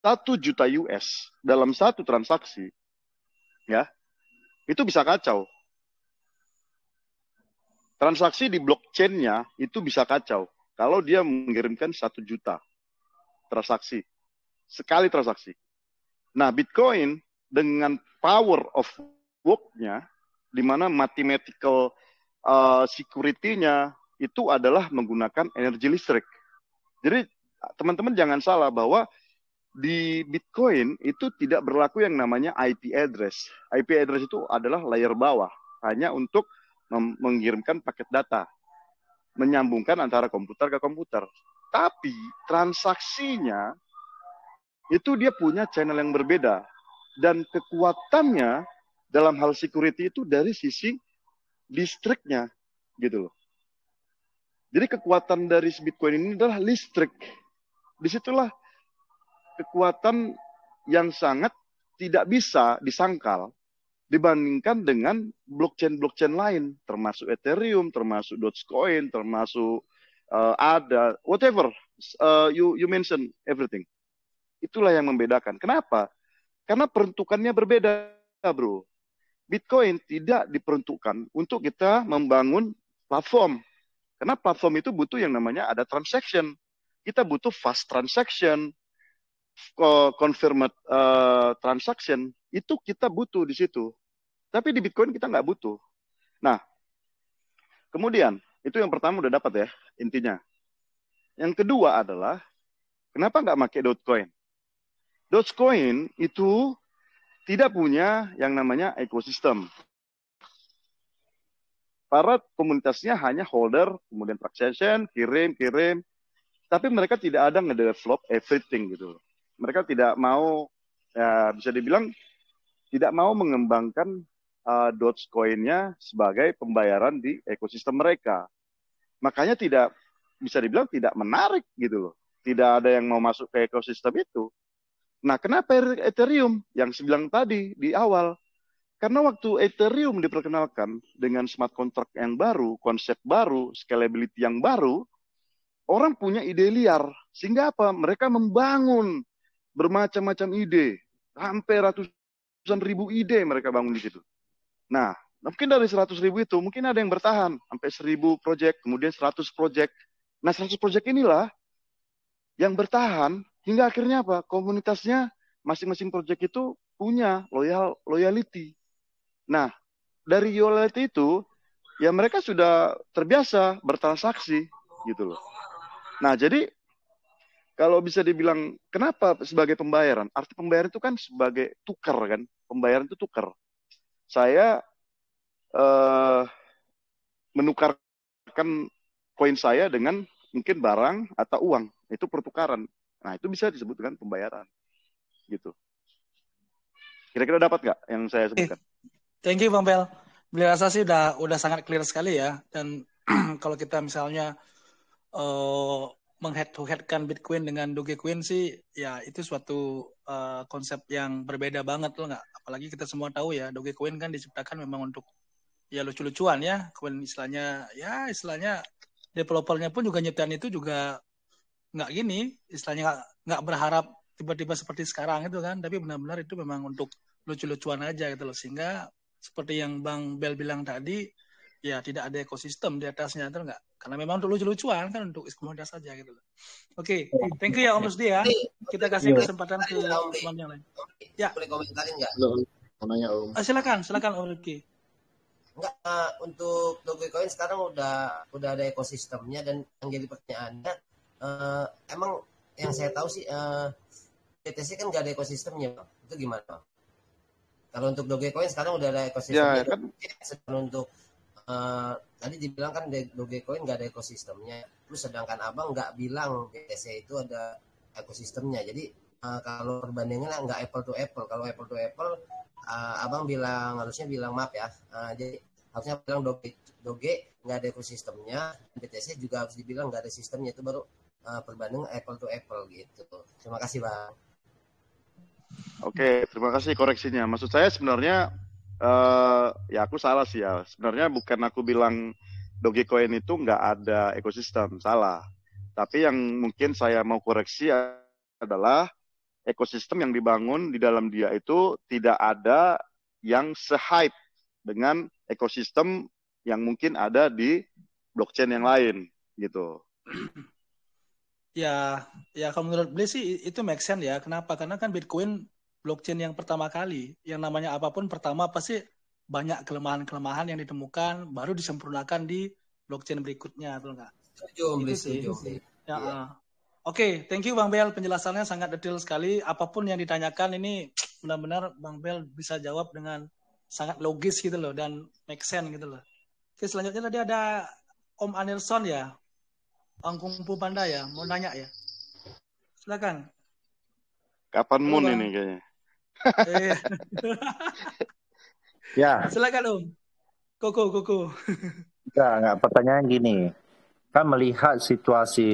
1 juta US dalam satu transaksi, ya, itu bisa kacau. Transaksi di blockchain-nya itu bisa kacau kalau dia mengirimkan satu juta transaksi sekali transaksi. Nah, Bitcoin dengan power of work-nya, di mana mathematical uh, security-nya itu adalah menggunakan energi listrik. Jadi teman-teman jangan salah bahwa di Bitcoin itu tidak berlaku yang namanya IP address. IP address itu adalah layer bawah hanya untuk mengirimkan paket data, menyambungkan antara komputer ke komputer. Tapi transaksinya itu dia punya channel yang berbeda dan kekuatannya dalam hal security itu dari sisi listriknya gitu loh. Jadi kekuatan dari Bitcoin ini adalah listrik. Disitulah kekuatan yang sangat tidak bisa disangkal dibandingkan dengan blockchain-blockchain lain, termasuk Ethereum, termasuk Dogecoin, termasuk uh, ada whatever uh, you you mention everything. Itulah yang membedakan. Kenapa? Karena peruntukannya berbeda, bro. Bitcoin tidak diperuntukkan untuk kita membangun platform. Karena platform itu butuh yang namanya ada transaction. Kita butuh fast transaction, confirmed uh, transaction, itu kita butuh di situ. Tapi di Bitcoin kita nggak butuh. Nah, kemudian itu yang pertama udah dapat ya intinya. Yang kedua adalah kenapa nggak pakai Dogecoin? Dogecoin itu tidak punya yang namanya ekosistem. Para komunitasnya hanya holder, kemudian transaction, kirim, kirim. Tapi mereka tidak ada ngedevelop everything gitu. Mereka tidak mau, ya, bisa dibilang tidak mau mengembangkan uh, Dogecoin-nya sebagai pembayaran di ekosistem mereka. Makanya tidak bisa dibilang tidak menarik gitu loh. Tidak ada yang mau masuk ke ekosistem itu. Nah, kenapa er-, Ethereum yang saya bilang tadi di awal? Karena waktu Ethereum diperkenalkan dengan smart contract yang baru, konsep baru, scalability yang baru, orang punya ide liar. Sehingga apa? Mereka membangun bermacam-macam ide. Hampir ratusan ribu ide mereka bangun di situ. Nah, mungkin dari seratus ribu itu, mungkin ada yang bertahan. Sampai seribu project, kemudian seratus project. Nah, seratus project inilah yang bertahan Hingga akhirnya apa? Komunitasnya masing-masing project itu punya loyal loyalty. Nah, dari loyalty itu ya mereka sudah terbiasa bertransaksi gitu loh. Nah, jadi kalau bisa dibilang kenapa sebagai pembayaran? Arti pembayaran itu kan sebagai tukar kan? Pembayaran itu tukar. Saya eh, menukarkan koin saya dengan mungkin barang atau uang. Itu pertukaran. Nah, itu bisa disebut dengan pembayaran. Gitu. Kira-kira dapat nggak yang saya eh, sebutkan? Thank you, Bang Bel. Beli rasa sih udah, udah sangat clear sekali ya. Dan *clears throat* kalau kita misalnya uh, eh, menghead to headkan Bitcoin dengan Dogecoin sih ya itu suatu uh, konsep yang berbeda banget loh nggak apalagi kita semua tahu ya Dogecoin kan diciptakan memang untuk ya lucu-lucuan ya kemudian istilahnya ya istilahnya developernya pun juga nyetian itu juga nggak gini istilahnya nggak berharap tiba-tiba seperti sekarang itu kan tapi benar-benar itu memang untuk lucu-lucuan aja gitu loh sehingga seperti yang Bang Bel bilang tadi ya tidak ada ekosistem di atasnya itu enggak karena memang untuk lucu-lucuan kan untuk komunitas saja gitu loh. Oke, okay. thank you ya Om Rusdi ya. Kita kasih iya. kesempatan ke teman yang lain. Ya. Boleh komentarin mau nanya Om. Ah, silakan, silakan Om Rusdi Enggak uh, eh, untuk Dogecoin sekarang udah udah ada ekosistemnya dan yang jadi pertanyaannya uh, emang yang saya tahu sih uh, eh, BTC kan gak ada ekosistemnya itu gimana kalau untuk Dogecoin sekarang udah ada ekosistemnya ya, ya kan. sedangkan untuk uh, tadi dibilang kan Dogecoin gak ada ekosistemnya terus sedangkan abang nggak bilang BTC itu ada ekosistemnya jadi uh, kalau perbandingan nggak apple to apple kalau apple to apple uh, abang bilang harusnya bilang maaf ya uh, jadi harusnya bilang doge doge nggak ada ekosistemnya BTC juga harus dibilang nggak ada sistemnya itu baru uh, eh, perbanding apple to apple gitu. Terima kasih bang. Oke, terima kasih koreksinya. Maksud saya sebenarnya uh, ya aku salah sih ya. Sebenarnya bukan aku bilang Dogecoin itu nggak ada ekosistem, salah. Tapi yang mungkin saya mau koreksi adalah ekosistem yang dibangun di dalam dia itu tidak ada yang sehype dengan ekosistem yang mungkin ada di blockchain yang lain gitu. Ya, ya kalau menurut beli sih itu make sense ya. Kenapa? Karena kan Bitcoin blockchain yang pertama kali, yang namanya apapun pertama pasti banyak kelemahan-kelemahan yang ditemukan, baru disempurnakan di blockchain berikutnya, betul nggak? Setuju, beli setuju. Ya. Yeah. Oke, okay, thank you Bang Bel, penjelasannya sangat detail sekali. Apapun yang ditanyakan ini benar-benar Bang Bel bisa jawab dengan sangat logis gitu loh dan make sense gitu loh. Oke, selanjutnya tadi ada Om Anilson ya. Angkung pupanda ya, mau nanya ya. Silakan. Kapan Moon ini kayaknya? Eh. *laughs* ya. Silakan Om. Koko, koko. Enggak, ya, enggak. Pertanyaan gini. Kan melihat situasi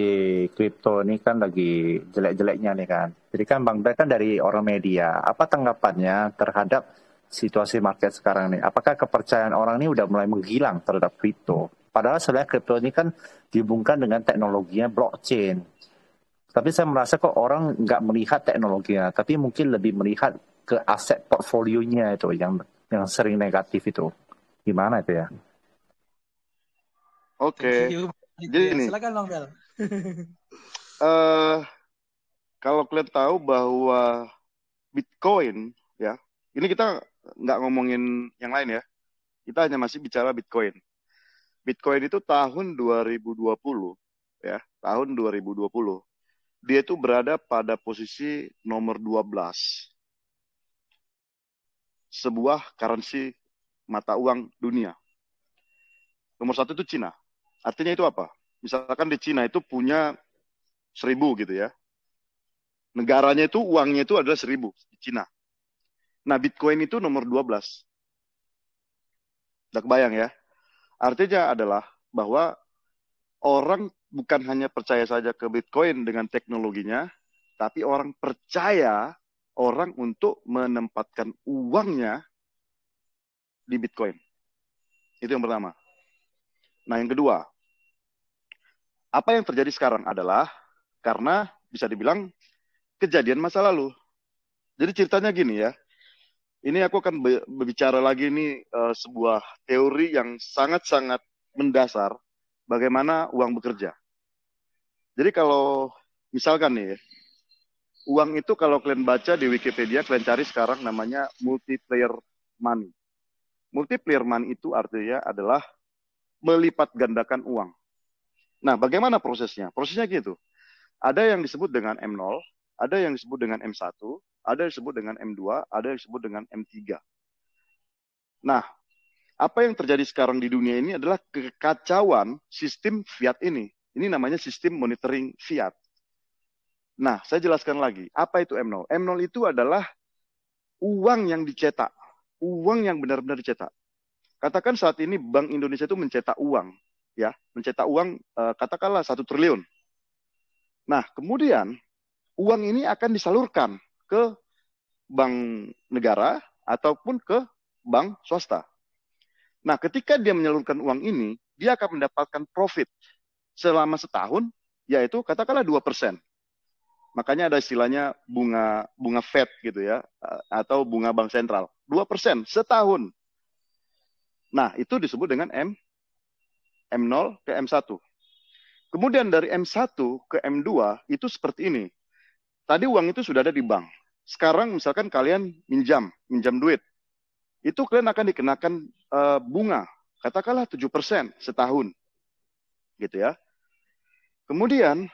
kripto ini kan lagi jelek-jeleknya nih kan. Jadi kan Bang Black kan dari orang media. Apa tanggapannya terhadap situasi market sekarang nih? Apakah kepercayaan orang ini udah mulai menghilang terhadap kripto? Padahal sebenarnya kripto ini kan dihubungkan dengan teknologinya blockchain. Tapi saya merasa kok orang nggak melihat teknologinya, tapi mungkin lebih melihat ke aset portfolionya itu yang yang sering negatif itu. Gimana itu ya? Oke. Okay. Jadi ini. Silakan Long uh, *laughs* eh, kalau kalian tahu bahwa Bitcoin ya, ini kita nggak ngomongin yang lain ya. Kita hanya masih bicara Bitcoin. Bitcoin itu tahun 2020 ya, tahun 2020 dia itu berada pada posisi nomor 12 sebuah currency mata uang dunia. Nomor satu itu Cina. Artinya itu apa? Misalkan di Cina itu punya seribu gitu ya. Negaranya itu uangnya itu adalah seribu di Cina. Nah Bitcoin itu nomor 12. Udah kebayang ya? Artinya adalah bahwa orang bukan hanya percaya saja ke Bitcoin dengan teknologinya, tapi orang percaya orang untuk menempatkan uangnya di Bitcoin. Itu yang pertama. Nah, yang kedua, apa yang terjadi sekarang adalah karena bisa dibilang kejadian masa lalu. Jadi ceritanya gini ya, ini aku akan berbicara lagi ini uh, eh, sebuah teori yang sangat-sangat mendasar bagaimana uang bekerja. Jadi kalau misalkan nih ya, uang itu kalau kalian baca di Wikipedia kalian cari sekarang namanya multiplayer money. Multiplayer money itu artinya adalah melipat gandakan uang. Nah, bagaimana prosesnya? Prosesnya gitu. Ada yang disebut dengan M0, ada yang disebut dengan M1, ada yang disebut dengan M2, ada yang disebut dengan M3. Nah, apa yang terjadi sekarang di dunia ini adalah kekacauan sistem fiat ini. Ini namanya sistem monitoring fiat. Nah, saya jelaskan lagi. Apa itu M0? M0 itu adalah uang yang dicetak. Uang yang benar-benar dicetak. Katakan saat ini Bank Indonesia itu mencetak uang. ya Mencetak uang, eh, katakanlah satu triliun. Nah, kemudian uang ini akan disalurkan ke bank negara ataupun ke bank swasta. Nah, ketika dia menyalurkan uang ini, dia akan mendapatkan profit selama setahun, yaitu katakanlah 2%. Makanya ada istilahnya bunga bunga Fed gitu ya, atau bunga bank sentral. 2% setahun. Nah, itu disebut dengan M M0 ke M1. Kemudian dari M1 ke M2 itu seperti ini. Tadi uang itu sudah ada di bank. Sekarang misalkan kalian minjam, minjam duit. Itu kalian akan dikenakan uh, bunga, katakanlah 7% setahun. Gitu ya. Kemudian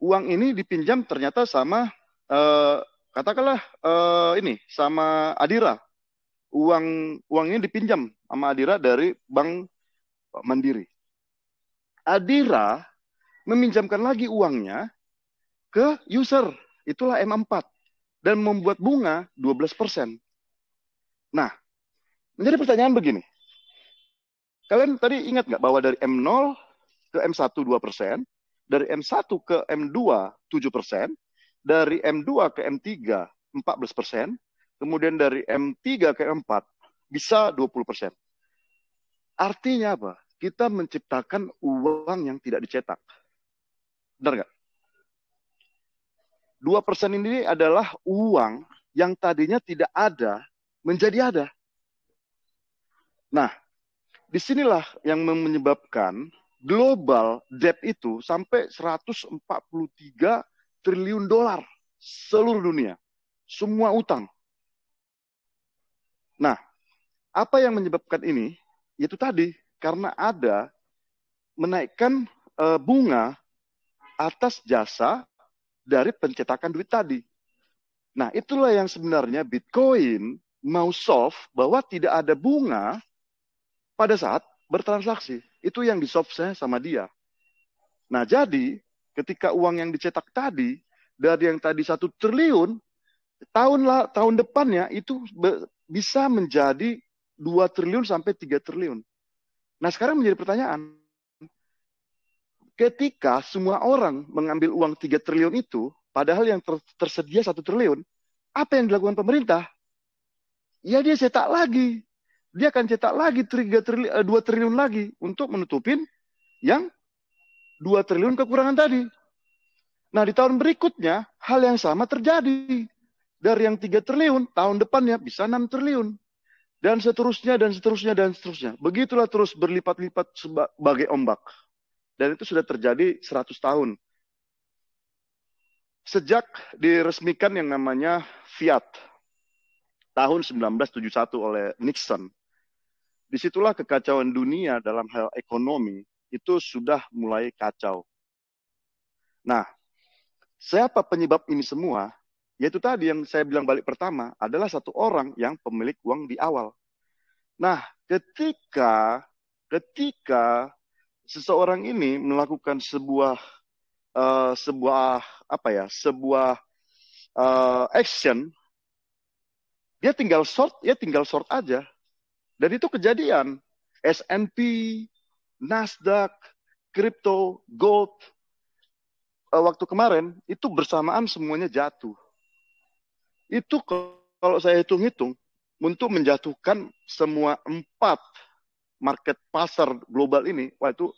uang ini dipinjam ternyata sama uh, katakanlah uh, ini sama Adira. Uang uang ini dipinjam sama Adira dari Bank Mandiri. Adira meminjamkan lagi uangnya ke user. Itulah M4. Dan membuat bunga 12%. Nah, menjadi pertanyaan begini. Kalian tadi ingat nggak bahwa dari M0 ke M1 2%, dari M1 ke M2 7%, dari M2 ke M3 14%, kemudian dari M3 ke M4 bisa 20%. Artinya apa? Kita menciptakan uang yang tidak dicetak. Benar nggak? Dua persen ini adalah uang yang tadinya tidak ada menjadi ada. Nah, disinilah yang menyebabkan global debt itu sampai 143 triliun dolar seluruh dunia. Semua utang. Nah, apa yang menyebabkan ini? Itu tadi karena ada menaikkan eh, bunga atas jasa dari pencetakan duit tadi. Nah, itulah yang sebenarnya Bitcoin mau solve bahwa tidak ada bunga pada saat bertransaksi. Itu yang di solve saya sama dia. Nah, jadi ketika uang yang dicetak tadi dari yang tadi satu triliun tahun lah tahun depannya itu bisa menjadi 2 triliun sampai 3 triliun. Nah, sekarang menjadi pertanyaan, ketika semua orang mengambil uang 3 triliun itu, padahal yang ter tersedia satu triliun, apa yang dilakukan pemerintah? Ya dia cetak lagi. Dia akan cetak lagi 3 triliun, eh, 2 triliun lagi untuk menutupin yang 2 triliun kekurangan tadi. Nah, di tahun berikutnya hal yang sama terjadi. Dari yang 3 triliun, tahun depannya bisa 6 triliun. Dan seterusnya, dan seterusnya, dan seterusnya. Begitulah terus berlipat-lipat sebagai ombak. Dan itu sudah terjadi 100 tahun. Sejak diresmikan yang namanya Fiat tahun 1971 oleh Nixon, disitulah kekacauan dunia dalam hal ekonomi itu sudah mulai kacau. Nah, siapa penyebab ini semua? Yaitu tadi yang saya bilang balik pertama adalah satu orang yang pemilik uang di awal. Nah, ketika ketika seseorang ini melakukan sebuah uh, sebuah apa ya sebuah uh, action dia tinggal short, ya tinggal short aja dan itu kejadian S&P Nasdaq kripto gold uh, waktu kemarin itu bersamaan semuanya jatuh itu kalau saya hitung-hitung untuk menjatuhkan semua empat market pasar global ini, wah itu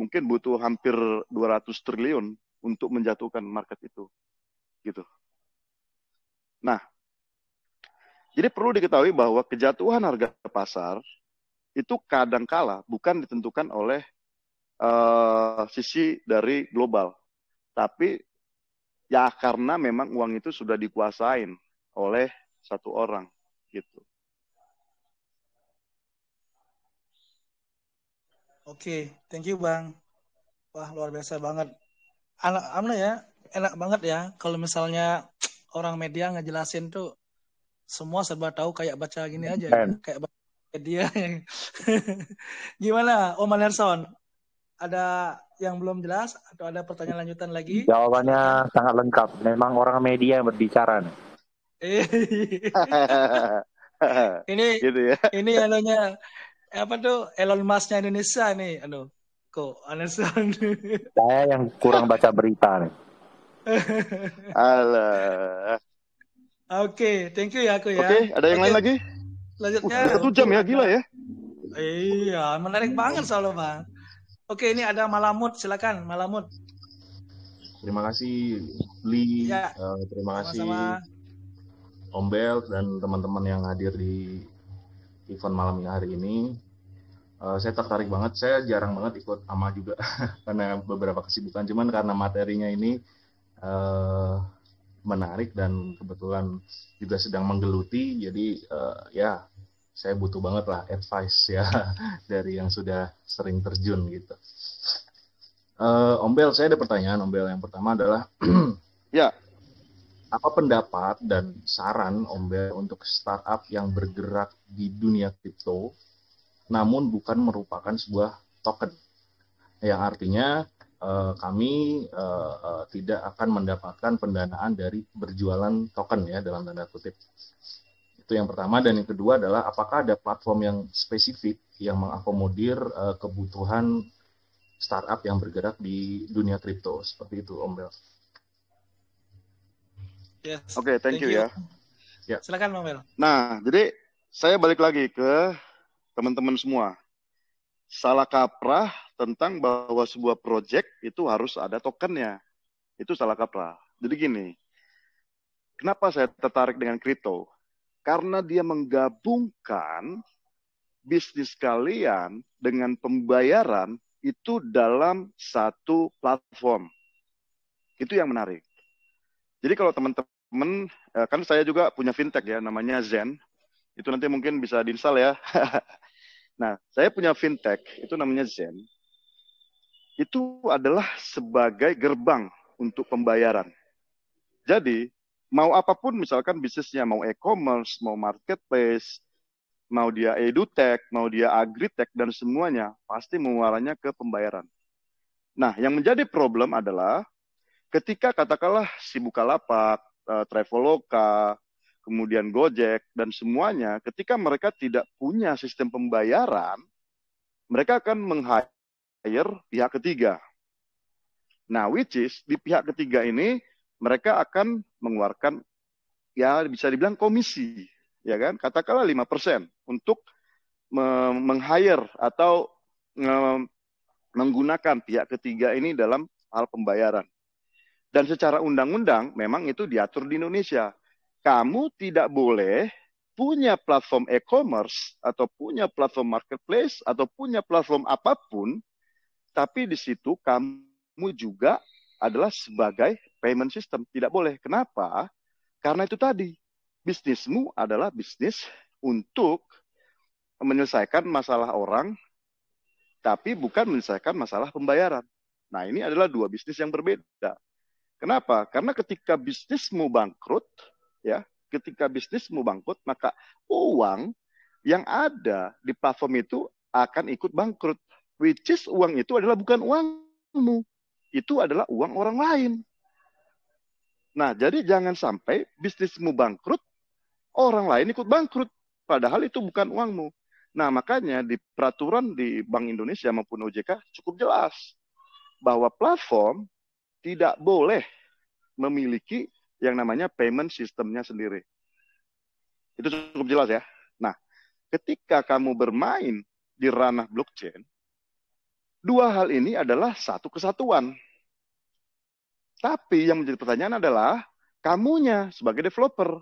mungkin butuh hampir 200 triliun untuk menjatuhkan market itu. Gitu. Nah, jadi perlu diketahui bahwa kejatuhan harga pasar itu kadang-kala bukan ditentukan oleh uh, sisi dari global, tapi ya karena memang uang itu sudah dikuasain oleh satu orang gitu. Oke, okay, thank you Bang. Wah, luar biasa banget. Anak amna ya, enak banget ya kalau misalnya orang media ngejelasin tuh semua serba tahu kayak baca gini aja, kayak baca media. *laughs* Gimana, Om Anderson? Ada yang belum jelas atau ada pertanyaan lanjutan lagi? Jawabannya sangat lengkap. Memang orang media yang berbicara nih. *laughs* ini *laughs* gitu ya. ini anunya apa tuh Elon Musknya Indonesia nih anu kok sekali. saya yang kurang baca berita nih *laughs* Alah. Oke, okay, thank you ya aku ya. Oke, okay, ada yang lain lagi? Selanjutnya. Uh, oh, satu jam ya, gila ya. Iya, menarik banget soalnya bang. Oke, ini ada Malamut, silakan Malamut. Terima kasih Li, ya. uh, terima Sama -sama. kasih Ombel dan teman-teman yang hadir di event malam hari ini uh, saya tertarik banget saya jarang banget ikut ama juga *laughs* karena beberapa kesibukan cuman karena materinya ini uh, menarik dan kebetulan juga sedang menggeluti jadi uh, ya saya butuh banget lah advice ya *laughs* dari yang sudah sering terjun gitu uh, Ombel saya ada pertanyaan Ombel yang pertama adalah *clears throat* ya apa pendapat dan hmm. saran Bel untuk startup yang bergerak di dunia kripto namun bukan merupakan sebuah token yang artinya eh, kami eh, eh, tidak akan mendapatkan pendanaan dari berjualan token ya dalam tanda kutip itu yang pertama dan yang kedua adalah apakah ada platform yang spesifik yang mengakomodir eh, kebutuhan startup yang bergerak di dunia kripto seperti itu Om Bel. Yes. Oke, okay, thank, thank you, you ya. Ya. Silakan Mel. Nah, jadi saya balik lagi ke teman-teman semua. Salah kaprah tentang bahwa sebuah project itu harus ada tokennya. Itu salah kaprah. Jadi gini, kenapa saya tertarik dengan kripto? Karena dia menggabungkan bisnis kalian dengan pembayaran itu dalam satu platform. Itu yang menarik. Jadi kalau teman-teman teman teman eh, kan saya juga punya fintech ya namanya Zen. Itu nanti mungkin bisa diinstal ya. *laughs* nah, saya punya fintech itu namanya Zen. Itu adalah sebagai gerbang untuk pembayaran. Jadi, mau apapun misalkan bisnisnya mau e-commerce, mau marketplace, mau dia edutech, mau dia agritech dan semuanya pasti muaranya ke pembayaran. Nah, yang menjadi problem adalah ketika katakanlah si Bukalapak, uh, Traveloka, kemudian Gojek dan semuanya ketika mereka tidak punya sistem pembayaran, mereka akan meng-hire pihak ketiga. Nah, which is di pihak ketiga ini mereka akan mengeluarkan ya bisa dibilang komisi, ya kan? Katakanlah 5% untuk meng-hire atau menggunakan pihak ketiga ini dalam hal pembayaran. Dan secara undang-undang memang itu diatur di Indonesia. Kamu tidak boleh punya platform e-commerce atau punya platform marketplace atau punya platform apapun, tapi di situ kamu juga adalah sebagai payment system. Tidak boleh. Kenapa? Karena itu tadi, bisnismu adalah bisnis untuk menyelesaikan masalah orang, tapi bukan menyelesaikan masalah pembayaran. Nah, ini adalah dua bisnis yang berbeda. Kenapa? Karena ketika bisnismu bangkrut, ya, ketika bisnismu bangkrut, maka uang yang ada di platform itu akan ikut bangkrut. Which is uang itu adalah bukan uangmu. Itu adalah uang orang lain. Nah, jadi jangan sampai bisnismu bangkrut, orang lain ikut bangkrut. Padahal itu bukan uangmu. Nah, makanya di peraturan di Bank Indonesia maupun OJK cukup jelas bahwa platform tidak boleh memiliki yang namanya payment sistemnya sendiri. Itu cukup jelas ya. Nah, ketika kamu bermain di ranah blockchain, dua hal ini adalah satu kesatuan. Tapi yang menjadi pertanyaan adalah kamunya sebagai developer.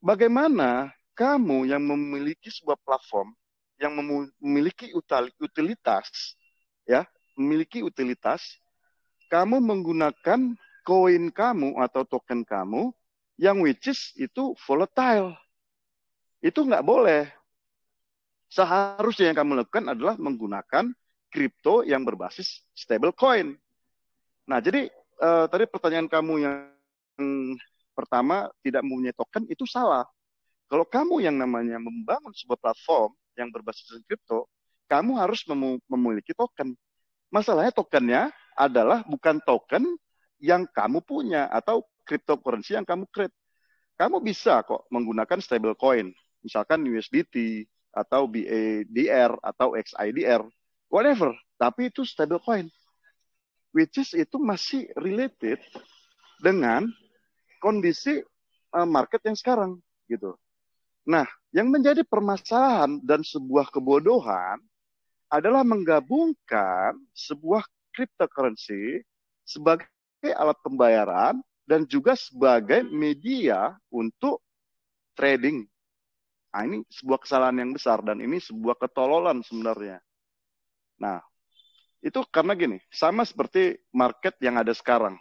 Bagaimana kamu yang memiliki sebuah platform yang memiliki utilitas ya, memiliki utilitas kamu menggunakan koin kamu atau token kamu yang which is itu volatile. Itu nggak boleh. Seharusnya yang kamu lakukan adalah menggunakan kripto yang berbasis stable coin. Nah, jadi eh, tadi pertanyaan kamu yang, pertama tidak mempunyai token itu salah. Kalau kamu yang namanya membangun sebuah platform yang berbasis kripto, kamu harus memiliki token. Masalahnya tokennya adalah bukan token yang kamu punya atau cryptocurrency yang kamu create. Kamu bisa kok menggunakan stablecoin, misalkan USDT atau BADR atau XIDR, whatever. Tapi itu stablecoin, which is itu masih related dengan kondisi eh, market yang sekarang gitu. Nah, yang menjadi permasalahan dan sebuah kebodohan adalah menggabungkan sebuah cryptocurrency sebagai alat pembayaran dan juga sebagai media untuk trading. Nah, ini sebuah kesalahan yang besar dan ini sebuah ketololan sebenarnya. Nah, itu karena gini, sama seperti market yang ada sekarang.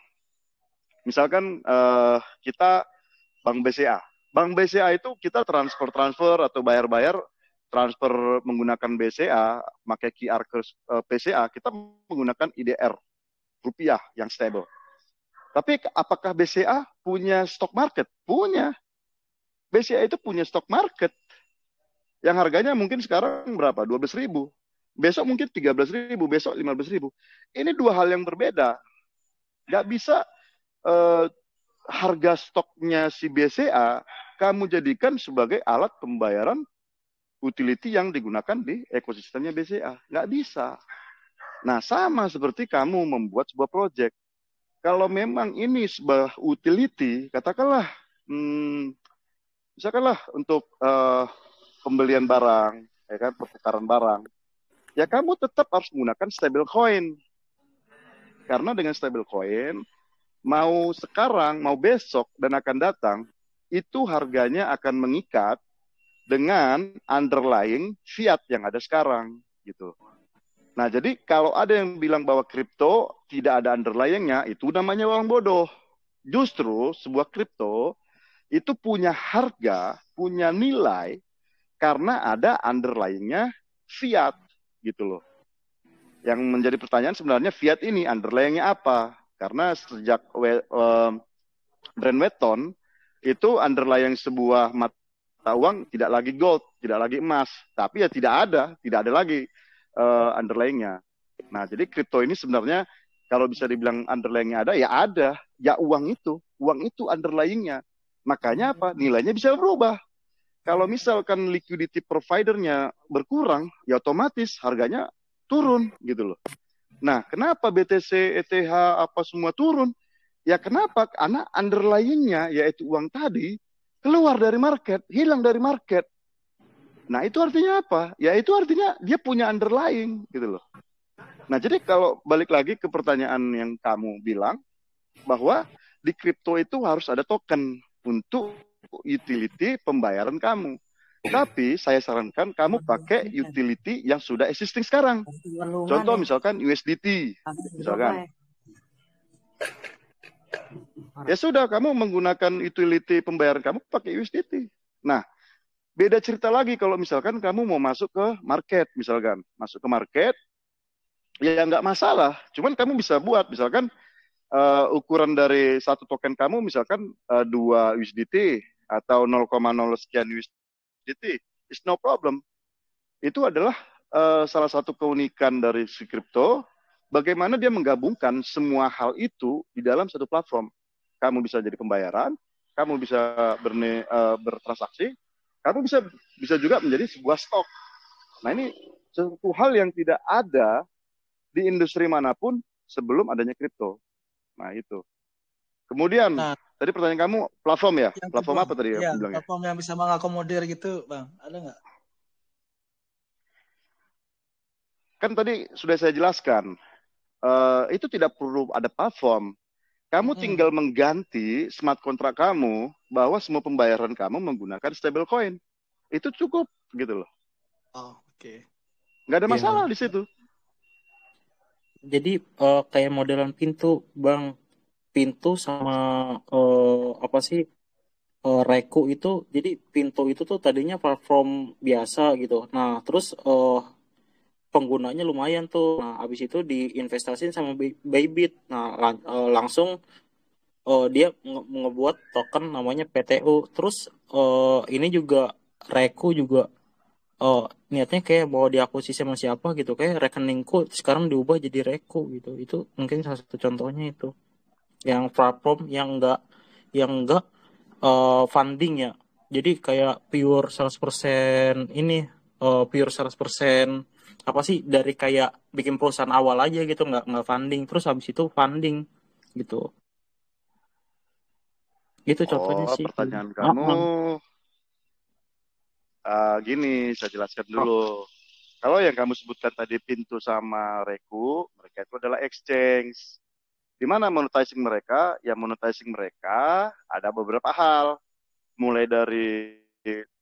Misalkan eh, kita Bank BCA. Bank BCA itu kita transfer-transfer atau bayar-bayar transfer menggunakan BCA, pakai QR ke eh, PCA, kita menggunakan IDR rupiah yang stable. Tapi apakah BCA punya stock market? Punya. BCA itu punya stock market yang harganya mungkin sekarang berapa? 12 ribu. Besok mungkin 13 ribu, besok 15 ribu. Ini dua hal yang berbeda. Gak bisa eh, harga stoknya si BCA kamu jadikan sebagai alat pembayaran utility yang digunakan di ekosistemnya BCA. Nggak bisa. Nah, sama seperti kamu membuat sebuah project. Kalau memang ini sebuah utility, katakanlah, hmm, misalkanlah untuk uh, pembelian barang, ya kan, pertukaran barang, ya kamu tetap harus menggunakan stable coin. Karena dengan stable coin, mau sekarang, mau besok, dan akan datang, itu harganya akan mengikat dengan underlying fiat yang ada sekarang gitu. Nah, jadi kalau ada yang bilang bahwa kripto tidak ada underlyingnya, itu namanya orang bodoh. Justru sebuah kripto itu punya harga, punya nilai karena ada underlyingnya fiat gitu loh. Yang menjadi pertanyaan sebenarnya fiat ini underlyingnya apa? Karena sejak we, Brand Weton itu underlying sebuah mat mata uang tidak lagi gold, tidak lagi emas, tapi ya tidak ada, tidak ada lagi uh, underlyingnya. Nah, jadi kripto ini sebenarnya kalau bisa dibilang underlyingnya ada, ya ada, ya uang itu, uang itu underlyingnya. Makanya apa? Nilainya bisa berubah. Kalau misalkan liquidity providernya berkurang, ya otomatis harganya turun gitu loh. Nah, kenapa BTC, ETH apa semua turun? Ya kenapa? Karena underlyingnya yaitu uang tadi keluar dari market, hilang dari market. Nah, itu artinya apa? Ya, itu artinya dia punya underlying gitu loh. Nah, jadi kalau balik lagi ke pertanyaan yang kamu bilang bahwa di kripto itu harus ada token untuk utility pembayaran kamu. Tapi saya sarankan kamu pakai utility yang sudah existing sekarang. Contoh ya. misalkan USDT, ah, misalkan. Ya sudah, kamu menggunakan utility pembayaran kamu pakai USDT. Nah, beda cerita lagi kalau misalkan kamu mau masuk ke market, misalkan masuk ke market, ya nggak masalah. Cuman kamu bisa buat, misalkan uh, ukuran dari satu token kamu, misalkan eh, dua uh, USDT atau 0,0 sekian USDT, it's no problem. Itu adalah uh, salah satu keunikan dari si kripto. Bagaimana dia menggabungkan semua hal itu di dalam satu platform kamu bisa jadi pembayaran, kamu bisa berne, uh, bertransaksi, kamu bisa bisa juga menjadi sebuah stok. Nah ini sesuatu hal yang tidak ada di industri manapun sebelum adanya kripto. Nah itu. Kemudian nah, tadi pertanyaan kamu platform ya, platform, apa tadi iya, ya, bilangnya? Platform yang bisa mengakomodir gitu, bang, ada nggak? Kan tadi sudah saya jelaskan, uh, itu tidak perlu ada platform, kamu hmm. tinggal mengganti smart kontrak kamu bahwa semua pembayaran kamu menggunakan stablecoin. Itu cukup gitu loh. Oh, oke. Okay. Gak ada iya. masalah yeah. di situ. Jadi uh, kayak modelan pintu, Bang. Pintu sama uh, apa sih? Uh, Reku itu jadi pintu itu tuh tadinya platform biasa gitu. Nah, terus uh, penggunanya lumayan tuh. Nah, habis itu diinvestasiin sama Bybit. Nah, lang uh, eh, langsung uh, dia nge ngebuat token namanya PTU. Terus uh, ini juga Reku juga uh, niatnya kayak bahwa diakuisisi sama siapa gitu. Kayak rekeningku sekarang diubah jadi Reku gitu. Itu mungkin salah satu contohnya itu. Yang platform yang enggak yang enggak uh, funding ya. Jadi kayak pure 100% ini uh, pure 100% apa sih dari kayak bikin perusahaan awal aja gitu nggak nggak funding terus habis itu funding gitu gitu oh, contohnya sih pertanyaan ah, kamu oh, uh, gini saya jelaskan ah. dulu oh. kalau yang kamu sebutkan tadi pintu sama reku mereka itu adalah exchange di mana monetizing mereka ya monetizing mereka ada beberapa hal mulai dari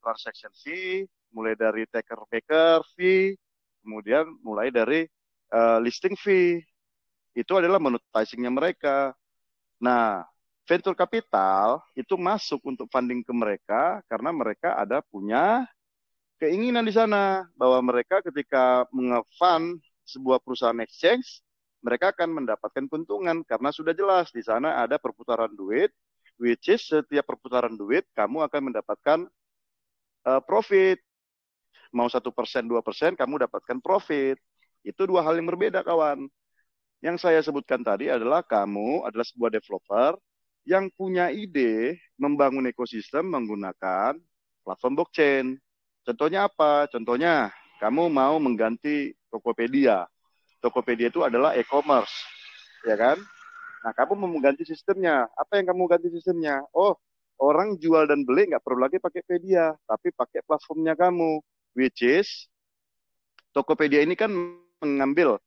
transaction fee mulai dari taker maker fee Kemudian mulai dari uh, listing fee. Itu adalah monetizingnya mereka. Nah, venture capital itu masuk untuk funding ke mereka karena mereka ada punya keinginan di sana bahwa mereka ketika mengefund sebuah perusahaan exchange, mereka akan mendapatkan keuntungan karena sudah jelas di sana ada perputaran duit, which is setiap perputaran duit kamu akan mendapatkan uh, profit mau satu persen dua persen kamu dapatkan profit itu dua hal yang berbeda kawan yang saya sebutkan tadi adalah kamu adalah sebuah developer yang punya ide membangun ekosistem menggunakan platform blockchain contohnya apa contohnya kamu mau mengganti Tokopedia Tokopedia itu adalah e-commerce ya kan nah kamu mau mengganti sistemnya apa yang kamu ganti sistemnya oh orang jual dan beli nggak perlu lagi pakai Pedia, tapi pakai platformnya kamu which is Tokopedia ini kan mengambil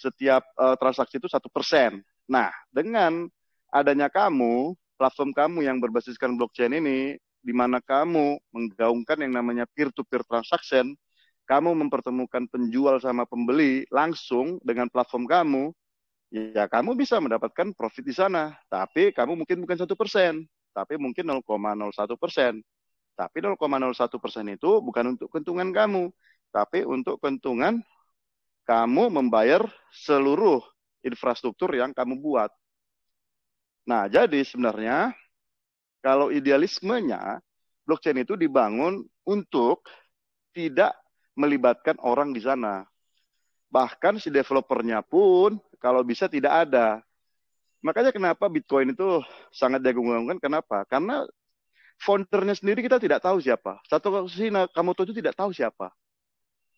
setiap uh, transaksi itu satu persen. Nah, dengan adanya kamu, platform kamu yang berbasiskan blockchain ini, di mana kamu menggaungkan yang namanya peer-to-peer transaction, kamu mempertemukan penjual sama pembeli langsung dengan platform kamu, ya kamu bisa mendapatkan profit di sana. Tapi kamu mungkin bukan satu persen, tapi mungkin 0,01 persen. Tapi 0,01 persen itu bukan untuk keuntungan kamu, tapi untuk keuntungan kamu membayar seluruh infrastruktur yang kamu buat. Nah, jadi sebenarnya kalau idealismenya blockchain itu dibangun untuk tidak melibatkan orang di sana. Bahkan si developernya pun kalau bisa tidak ada. Makanya kenapa Bitcoin itu sangat diagung-agungkan? Kenapa? Karena foundernya sendiri kita tidak tahu siapa. Satu Sina Kamoto itu tidak tahu siapa.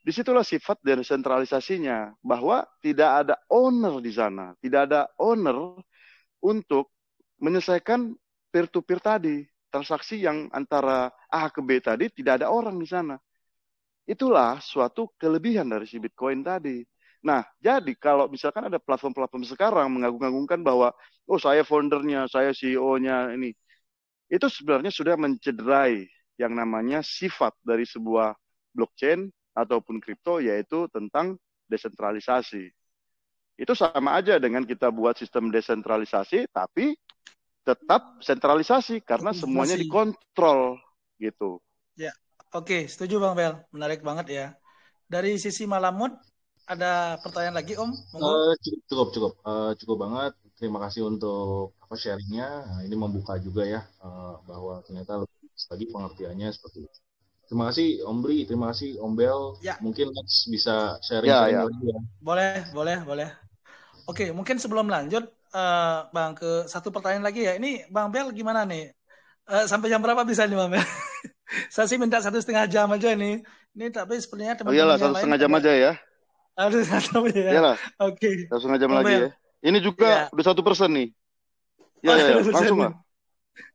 Disitulah sifat dari sentralisasinya bahwa tidak ada owner di sana, tidak ada owner untuk menyelesaikan peer to -peer tadi transaksi yang antara A ke B tadi tidak ada orang di sana. Itulah suatu kelebihan dari si Bitcoin tadi. Nah, jadi kalau misalkan ada platform-platform sekarang mengagung-agungkan bahwa oh saya foundernya, saya CEO-nya ini, itu sebenarnya sudah mencederai yang namanya sifat dari sebuah blockchain ataupun kripto yaitu tentang desentralisasi. Itu sama aja dengan kita buat sistem desentralisasi tapi tetap sentralisasi karena semuanya dikontrol gitu. Ya, oke, setuju Bang Bel. Menarik banget ya. Dari sisi Malamut ada pertanyaan lagi Om? Uh, cukup, cukup, uh, cukup banget. Terima kasih untuk apa sharingnya. Nah, ini membuka juga ya uh, bahwa ternyata lebih lagi pengertiannya seperti itu. Terima kasih Om Bri, terima kasih Om Bel. Ya. Mungkin Lex bisa sharing, ya, ya. lagi ya. Boleh, boleh, boleh. Oke, mungkin sebelum lanjut uh, Bang ke satu pertanyaan lagi ya. Ini Bang Bel gimana nih? Uh, sampai jam berapa bisa nih Bang Bel? *laughs* Saya sih minta satu setengah jam aja ini. Ini tapi sepertinya teman-teman Oh iyalah, satu setengah jam aja ya. satu ya. Iyalah. Oke. Okay. Satu setengah jam lagi ya. Ini juga ya. udah satu persen nih. Ya, ya, ya. langsung lah.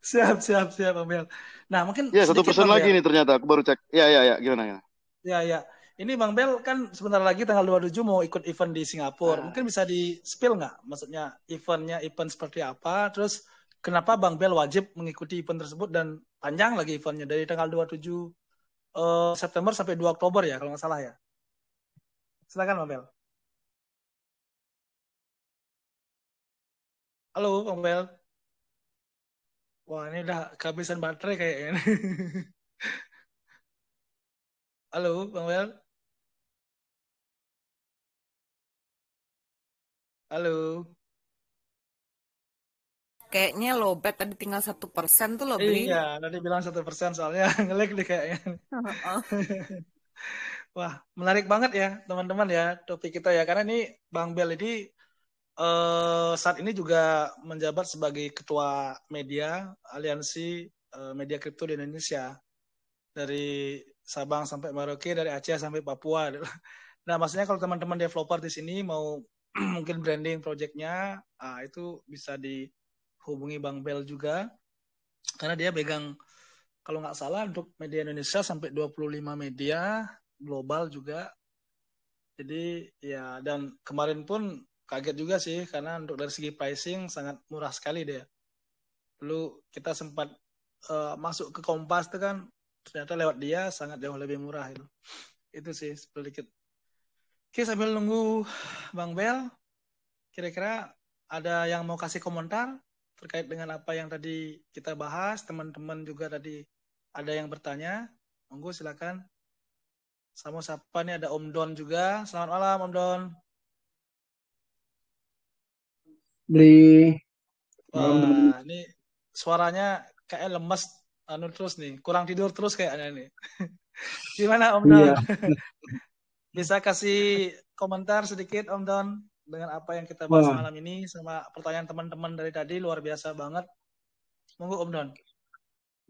Siap, siap, siap, Bang Bel. Nah, mungkin Ya, satu pesan lagi nih ternyata, aku baru cek. Ya, ya, ya, gimana, ya? Ya, ya. Ini Bang Bel kan sebentar lagi tanggal 27 mau ikut event di Singapura. Ah. Mungkin bisa di-spill nggak? Maksudnya eventnya event seperti apa? Terus kenapa Bang Bel wajib mengikuti event tersebut dan panjang lagi eventnya dari tanggal 27 uh, eh, September sampai 2 Oktober ya kalau nggak salah ya. Silakan Bang Bel. Halo, bang bel Wah, ini udah kehabisan baterai kayaknya. *laughs* Halo, Bang bel Halo. Kayaknya lowbat tadi tinggal satu persen tuh loh, beli. Iya, tadi bilang satu persen soalnya *laughs* ngelek deh kayaknya. *laughs* Wah, menarik banget ya teman-teman ya topik kita ya. Karena ini Bang Bel ini uh, saat ini juga menjabat sebagai ketua media aliansi uh, media kripto di Indonesia dari Sabang sampai Merauke, dari Aceh sampai Papua. *laughs* Nah, maksudnya kalau teman-teman developer di sini mau *clears throat* mungkin branding projectnya, uh, itu bisa dihubungi Bang Bel juga, karena dia pegang kalau nggak salah untuk media Indonesia sampai 25 media global juga. Jadi ya dan kemarin pun kaget juga sih karena untuk dari segi pricing sangat murah sekali dia. Lalu kita sempat uh, masuk ke Kompas itu kan ternyata lewat dia sangat jauh lebih murah itu. Itu sih sedikit. Oke sambil nunggu Bang Bel, kira-kira ada yang mau kasih komentar terkait dengan apa yang tadi kita bahas, teman-teman juga tadi ada yang bertanya, monggo silakan. Sama siapa nih ada Om Don juga. Selamat malam Om Don beli Wah, ini suaranya kayak lemes anu terus nih, kurang tidur terus kayaknya nih. *laughs* Gimana Om iya. Don? *laughs* Bisa kasih komentar sedikit Om Don dengan apa yang kita bahas Wah. malam ini sama pertanyaan teman-teman dari tadi luar biasa banget. Monggo Om Don.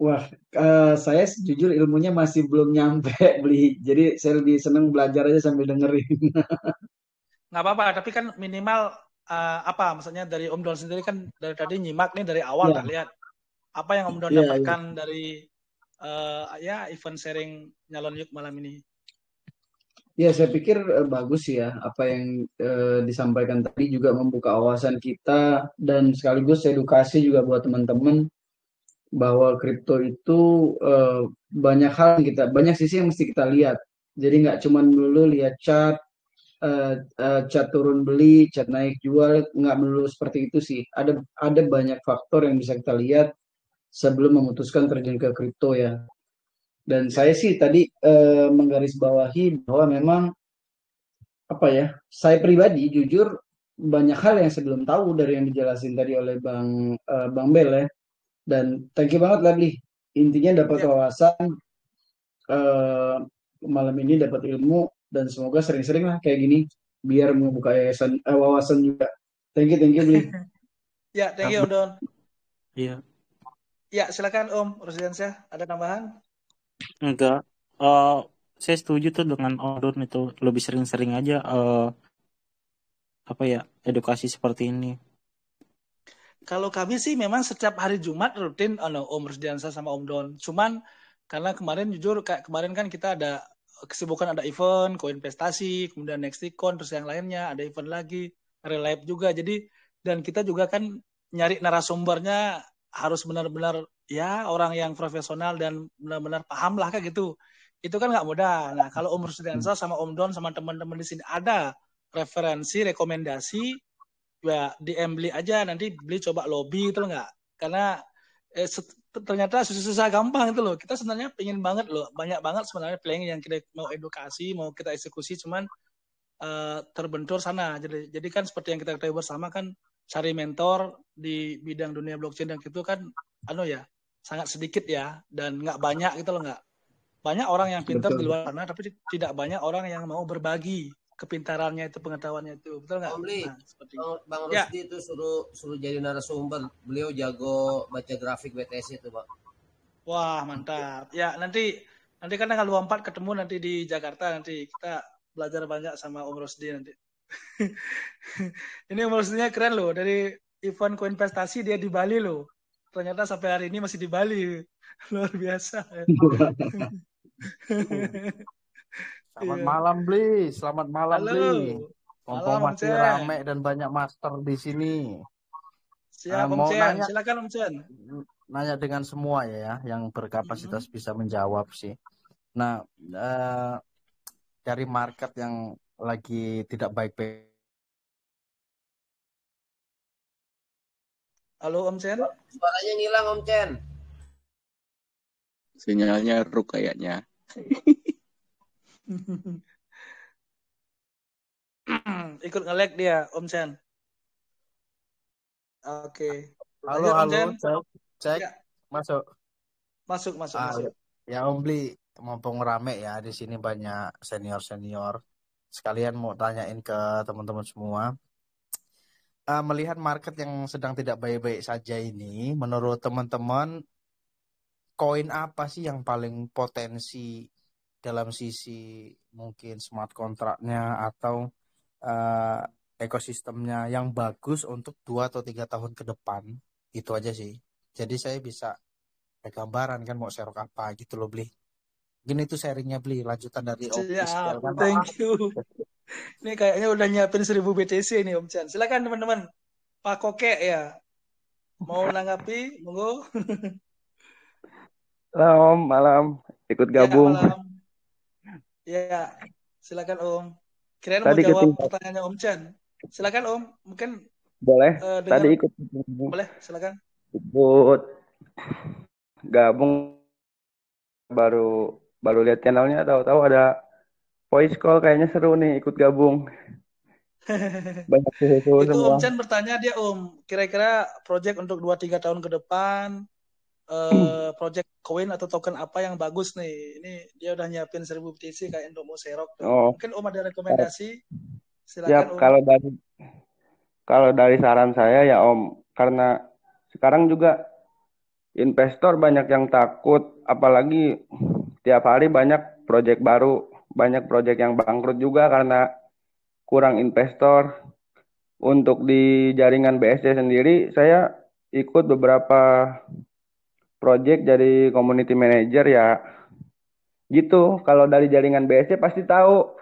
Wah, uh, saya jujur ilmunya masih belum nyampe *laughs* beli. Jadi saya lebih seneng belajar aja sambil dengerin. Nggak apa-apa, tapi kan minimal uh, apa maksudnya dari Om Don sendiri kan dari tadi nyimak nih dari awal yeah. lihat apa yang Om Don yeah, dapatkan yeah. dari uh, ya event sharing nyalon yuk malam ini. Ya, saya pikir eh, bagus ya apa yang eh, disampaikan tadi juga membuka wawasan kita dan sekaligus edukasi juga buat teman-teman bahwa kripto itu eh, banyak hal kita banyak sisi yang mesti kita lihat. Jadi nggak cuma dulu lihat chart, Eh, eh, cat turun beli, cat naik jual nggak melulu seperti itu sih. Ada ada banyak faktor yang bisa kita lihat sebelum memutuskan terjun ke kripto ya. Dan saya sih tadi uh, menggarisbawahi bahwa memang apa ya, saya pribadi jujur banyak hal yang sebelum tahu dari yang dijelasin tadi oleh Bang uh, Bang Bel ya. Dan thank you banget lagi Intinya dapat ya. wawasan uh, malam ini dapat ilmu dan semoga sering-sering lah kayak gini biar membuka yayasan eh, wawasan juga. Thank you, thank you, Bli. *laughs* ya, thank you, Om Don. Iya. Ya, silakan Om Rosiansyah, ada tambahan? Enggak. Uh, saya setuju tuh dengan Om Don itu lebih sering-sering aja uh, apa ya edukasi seperti ini. Kalau kami sih memang setiap hari Jumat rutin oh no, Om Rusdiansa sama Om Don. Cuman karena kemarin jujur kemarin kan kita ada kesibukan ada event, koin investasi, kemudian Nexticon, terus yang lainnya, ada event lagi, relive juga. Jadi dan kita juga kan nyari narasumbernya harus benar-benar ya orang yang profesional dan benar-benar paham lah kayak gitu. Itu kan nggak mudah. Nah kalau Om Rusdiansa hmm. sama Om Don sama teman-teman di sini ada referensi, rekomendasi, ya DM beli aja nanti beli coba lobby itu nggak? Karena eh, ternyata susah-susah gampang itu loh. Kita sebenarnya pengen banget loh, banyak banget sebenarnya planning yang kita mau edukasi, mau kita eksekusi, cuman uh, terbentur sana. Jadi, jadi kan seperti yang kita ketahui bersama kan, cari mentor di bidang dunia blockchain dan gitu kan, anu ya, sangat sedikit ya, dan nggak banyak gitu loh nggak. Banyak orang yang pintar di luar sana, tapi tidak banyak orang yang mau berbagi kepintarannya itu pengetahuannya itu betul nggak? Om nah, seperti Bang, Rusdi ya. Rusdi itu suruh suruh jadi narasumber. Beliau jago baca grafik BTS itu, Pak. Wah mantap. Ya nanti nanti kan kalau 24 ketemu nanti di Jakarta nanti kita belajar banyak sama Om Rusdi nanti. *laughs* ini Om nya keren loh dari event koinvestasi dia di Bali loh. Ternyata sampai hari ini masih di Bali. *laughs* Luar biasa. *laughs* Selamat yeah. malam, Bli. Selamat malam, Halo. Bli. Mumpung masih Om rame dan banyak master di sini. Siap, uh, mau Chen. nanya, silakan Om Chen. Nanya dengan semua ya, ya yang berkapasitas mm -hmm. bisa menjawab sih. Nah, uh, dari market yang lagi tidak baik-baik. Halo Om Chen. Suaranya ngilang Om Chen. Sinyalnya ruk kayaknya. *laughs* *laughs* Ikut ngelek dia, Om Sen. Oke. Okay. Halo, Lanjut, halo. Cek, Cek. Ya. Masuk. Masuk, masuk, ah, masuk. Ya, Om Bli, mumpung rame ya di sini banyak senior-senior. Sekalian mau tanyain ke teman-teman semua. Uh, melihat market yang sedang tidak baik-baik saja ini, menurut teman-teman, koin apa sih yang paling potensi dalam sisi mungkin smart kontraknya atau uh, ekosistemnya yang bagus untuk dua atau tiga tahun ke depan itu aja sih jadi saya bisa ada gambaran kan mau serok apa gitu loh beli gini tuh sharingnya beli lanjutan dari Om ya, kan? thank you *laughs* ini kayaknya udah nyiapin 1000 BTC ini Om Chan silakan teman-teman Pak Koke ya mau nanggapi monggo *laughs* Om malam. Ikut ya, gabung. Ya, malam. Ya, silakan Om. Kirain mau jawab ketika. pertanyaannya Om Chan. Silakan Om, mungkin boleh. Uh, dengar... Tadi ikut. Boleh, silakan. Ikut gabung baru baru lihat channelnya tahu-tahu ada voice call kayaknya seru nih ikut gabung. *laughs* Banyak itu semua. Om Chan bertanya dia Om, kira-kira project untuk 2 3 tahun ke depan uh, project koin atau token apa yang bagus nih. Ini dia udah nyiapin 1000 BTC kayak Endomo Serok. Oh. Mungkin Om ada rekomendasi? Silakan ya, Om. kalau dari kalau dari saran saya ya Om, karena sekarang juga investor banyak yang takut apalagi tiap hari banyak proyek baru, banyak proyek yang bangkrut juga karena kurang investor. Untuk di jaringan BSC sendiri saya ikut beberapa project jadi community manager ya gitu kalau dari jaringan BSC pasti tahu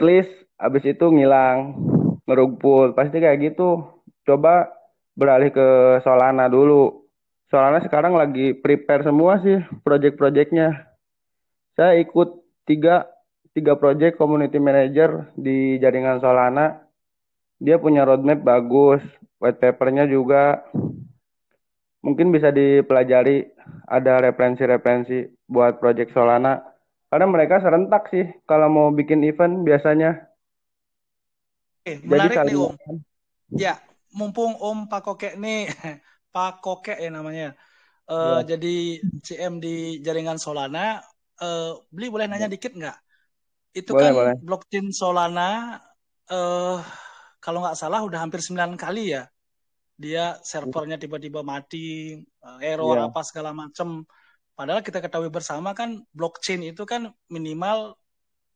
list, habis itu ngilang ngerugpul pasti kayak gitu coba beralih ke Solana dulu Solana sekarang lagi prepare semua sih project-projectnya saya ikut tiga tiga project community manager di jaringan Solana dia punya roadmap bagus white papernya juga mungkin bisa dipelajari ada referensi-referensi buat project Solana karena mereka serentak sih kalau mau bikin event biasanya. Oke, menarik Jadi, nih Om. Ya, mumpung Om Pak Kokek nih, *laughs* Pak Kokek ya namanya. Uh, ya. Jadi CM di jaringan Solana, uh, eh, beli boleh nanya iya. dikit nggak? Itu boleh, kan boleh. blockchain Solana uh, kalau nggak salah udah hampir 9 kali ya dia servernya iya. tiba-tiba mati, eh, error yeah. apa segala macam. Padahal kita ketahui bersama kan blockchain itu kan minimal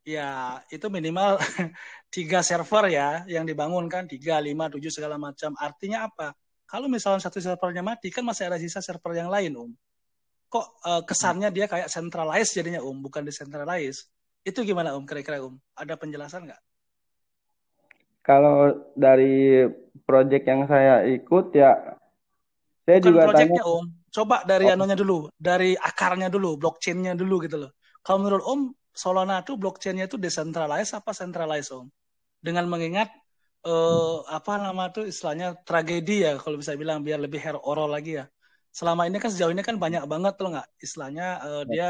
ya itu minimal *laughs* tiga server ya yang dibangun kan tiga lima tujuh segala macam artinya apa kalau misalnya satu servernya mati kan masih ada sisa server yang lain um kok uh, kesannya dia kayak centralized jadinya um bukan decentralized itu gimana um kira-kira um ada penjelasan nggak kalau dari project yang saya ikut ya saya Bukan juga projectnya tanya... Om. Coba dari oh. anunya dulu, dari akarnya dulu, blockchainnya dulu gitu loh. Kalau menurut Om, Solana itu blockchainnya itu decentralized apa centralized Om? Dengan mengingat eh, apa nama tuh istilahnya tragedi ya kalau bisa bilang biar lebih hero oral lagi ya. Selama ini kan sejauh ini kan banyak banget loh nggak istilahnya eh, ya. dia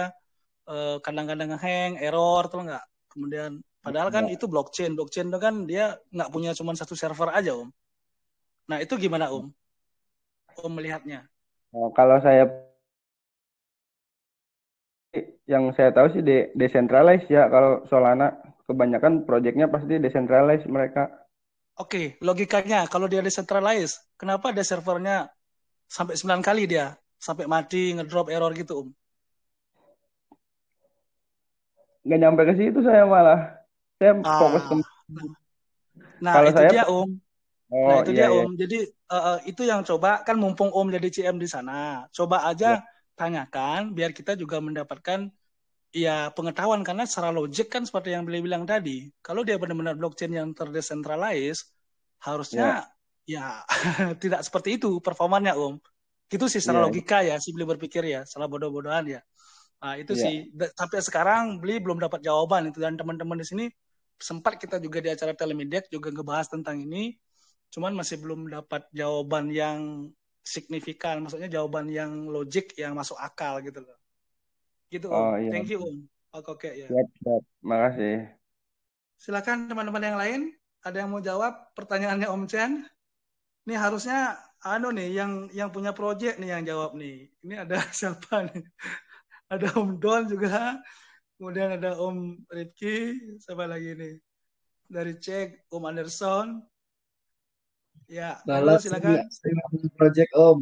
eh, kadang-kadang hang, error tuh nggak. Kemudian Padahal kan ya. itu blockchain. Blockchain itu kan dia nggak punya cuma satu server aja, Om. Nah, itu gimana, Om? Om melihatnya. Oh, kalau saya yang saya tahu sih de decentralized ya kalau Solana kebanyakan proyeknya pasti decentralized mereka. Oke, okay, logikanya kalau dia decentralized, kenapa ada servernya sampai 9 kali dia sampai mati ngedrop error gitu, Om? Nggak nyampe ke situ saya malah saya ah. fokus ke ah. nah Kalau itu saya... dia om nah, oh, nah itu iya, dia iya. om jadi uh, itu yang coba kan mumpung om jadi CM di sana coba aja yeah. tanyakan biar kita juga mendapatkan ya pengetahuan karena secara logik kan seperti yang beliau bilang tadi kalau dia benar-benar blockchain yang terdesentralize harusnya iya. ya, ya *laughs* tidak seperti itu performanya om itu sih secara ya, logika ya si beliau berpikir ya salah bodoh-bodohan ya nah, itu ya. sih sampai sekarang beli belum dapat jawaban itu dan teman-teman di sini sempat kita juga di acara Telemedek juga ngebahas tentang ini, cuman masih belum dapat jawaban yang signifikan, maksudnya jawaban yang logik yang masuk akal gitu loh. Gitu Om. Oh, iya. Thank you Om. Oke oke ya. Siap, Makasih. Silakan teman-teman yang lain, ada yang mau jawab pertanyaannya Om Chen? Ini harusnya anu nih yang yang punya project nih yang jawab nih. Ini ada *laughs* siapa nih? ada Om Don juga, Kemudian ada Om Rizky, siapa lagi ini Dari Cek, Om Anderson. Ya, Balas silakan. *laughs* Saya punya project Om.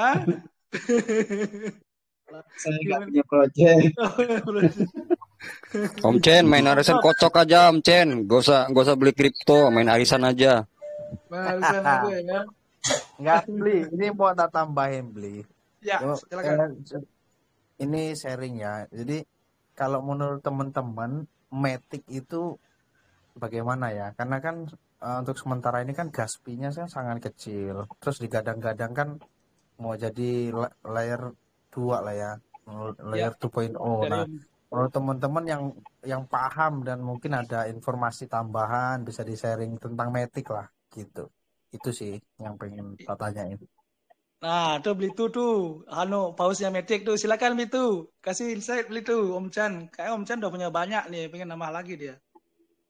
Ah? saya nggak punya project. om Chen main arisan oh. kocok aja Om Chen, gak usah gak usah beli kripto, main arisan aja. Main arisan aja ya. Enggak kan? beli, ini mau tak tambahin beli. Ya, silakan. Eh, ini sharing ya. Jadi kalau menurut teman-teman Metik itu bagaimana ya karena kan uh, untuk sementara ini kan gaspinya kan sangat kecil terus digadang-gadang kan mau jadi layer 2 lah ya, ya. layer ya. 2.0 nah menurut teman-teman yang yang paham dan mungkin ada informasi tambahan bisa di sharing tentang Metik lah gitu itu sih yang pengen iya. saya tanyain Nah, tuh beli tuh tuh, anu pausnya metik tuh, silakan beli tuh, kasih insight beli tuh, Om Chan. Kayak Om Chan udah punya banyak nih, pengen nambah lagi dia.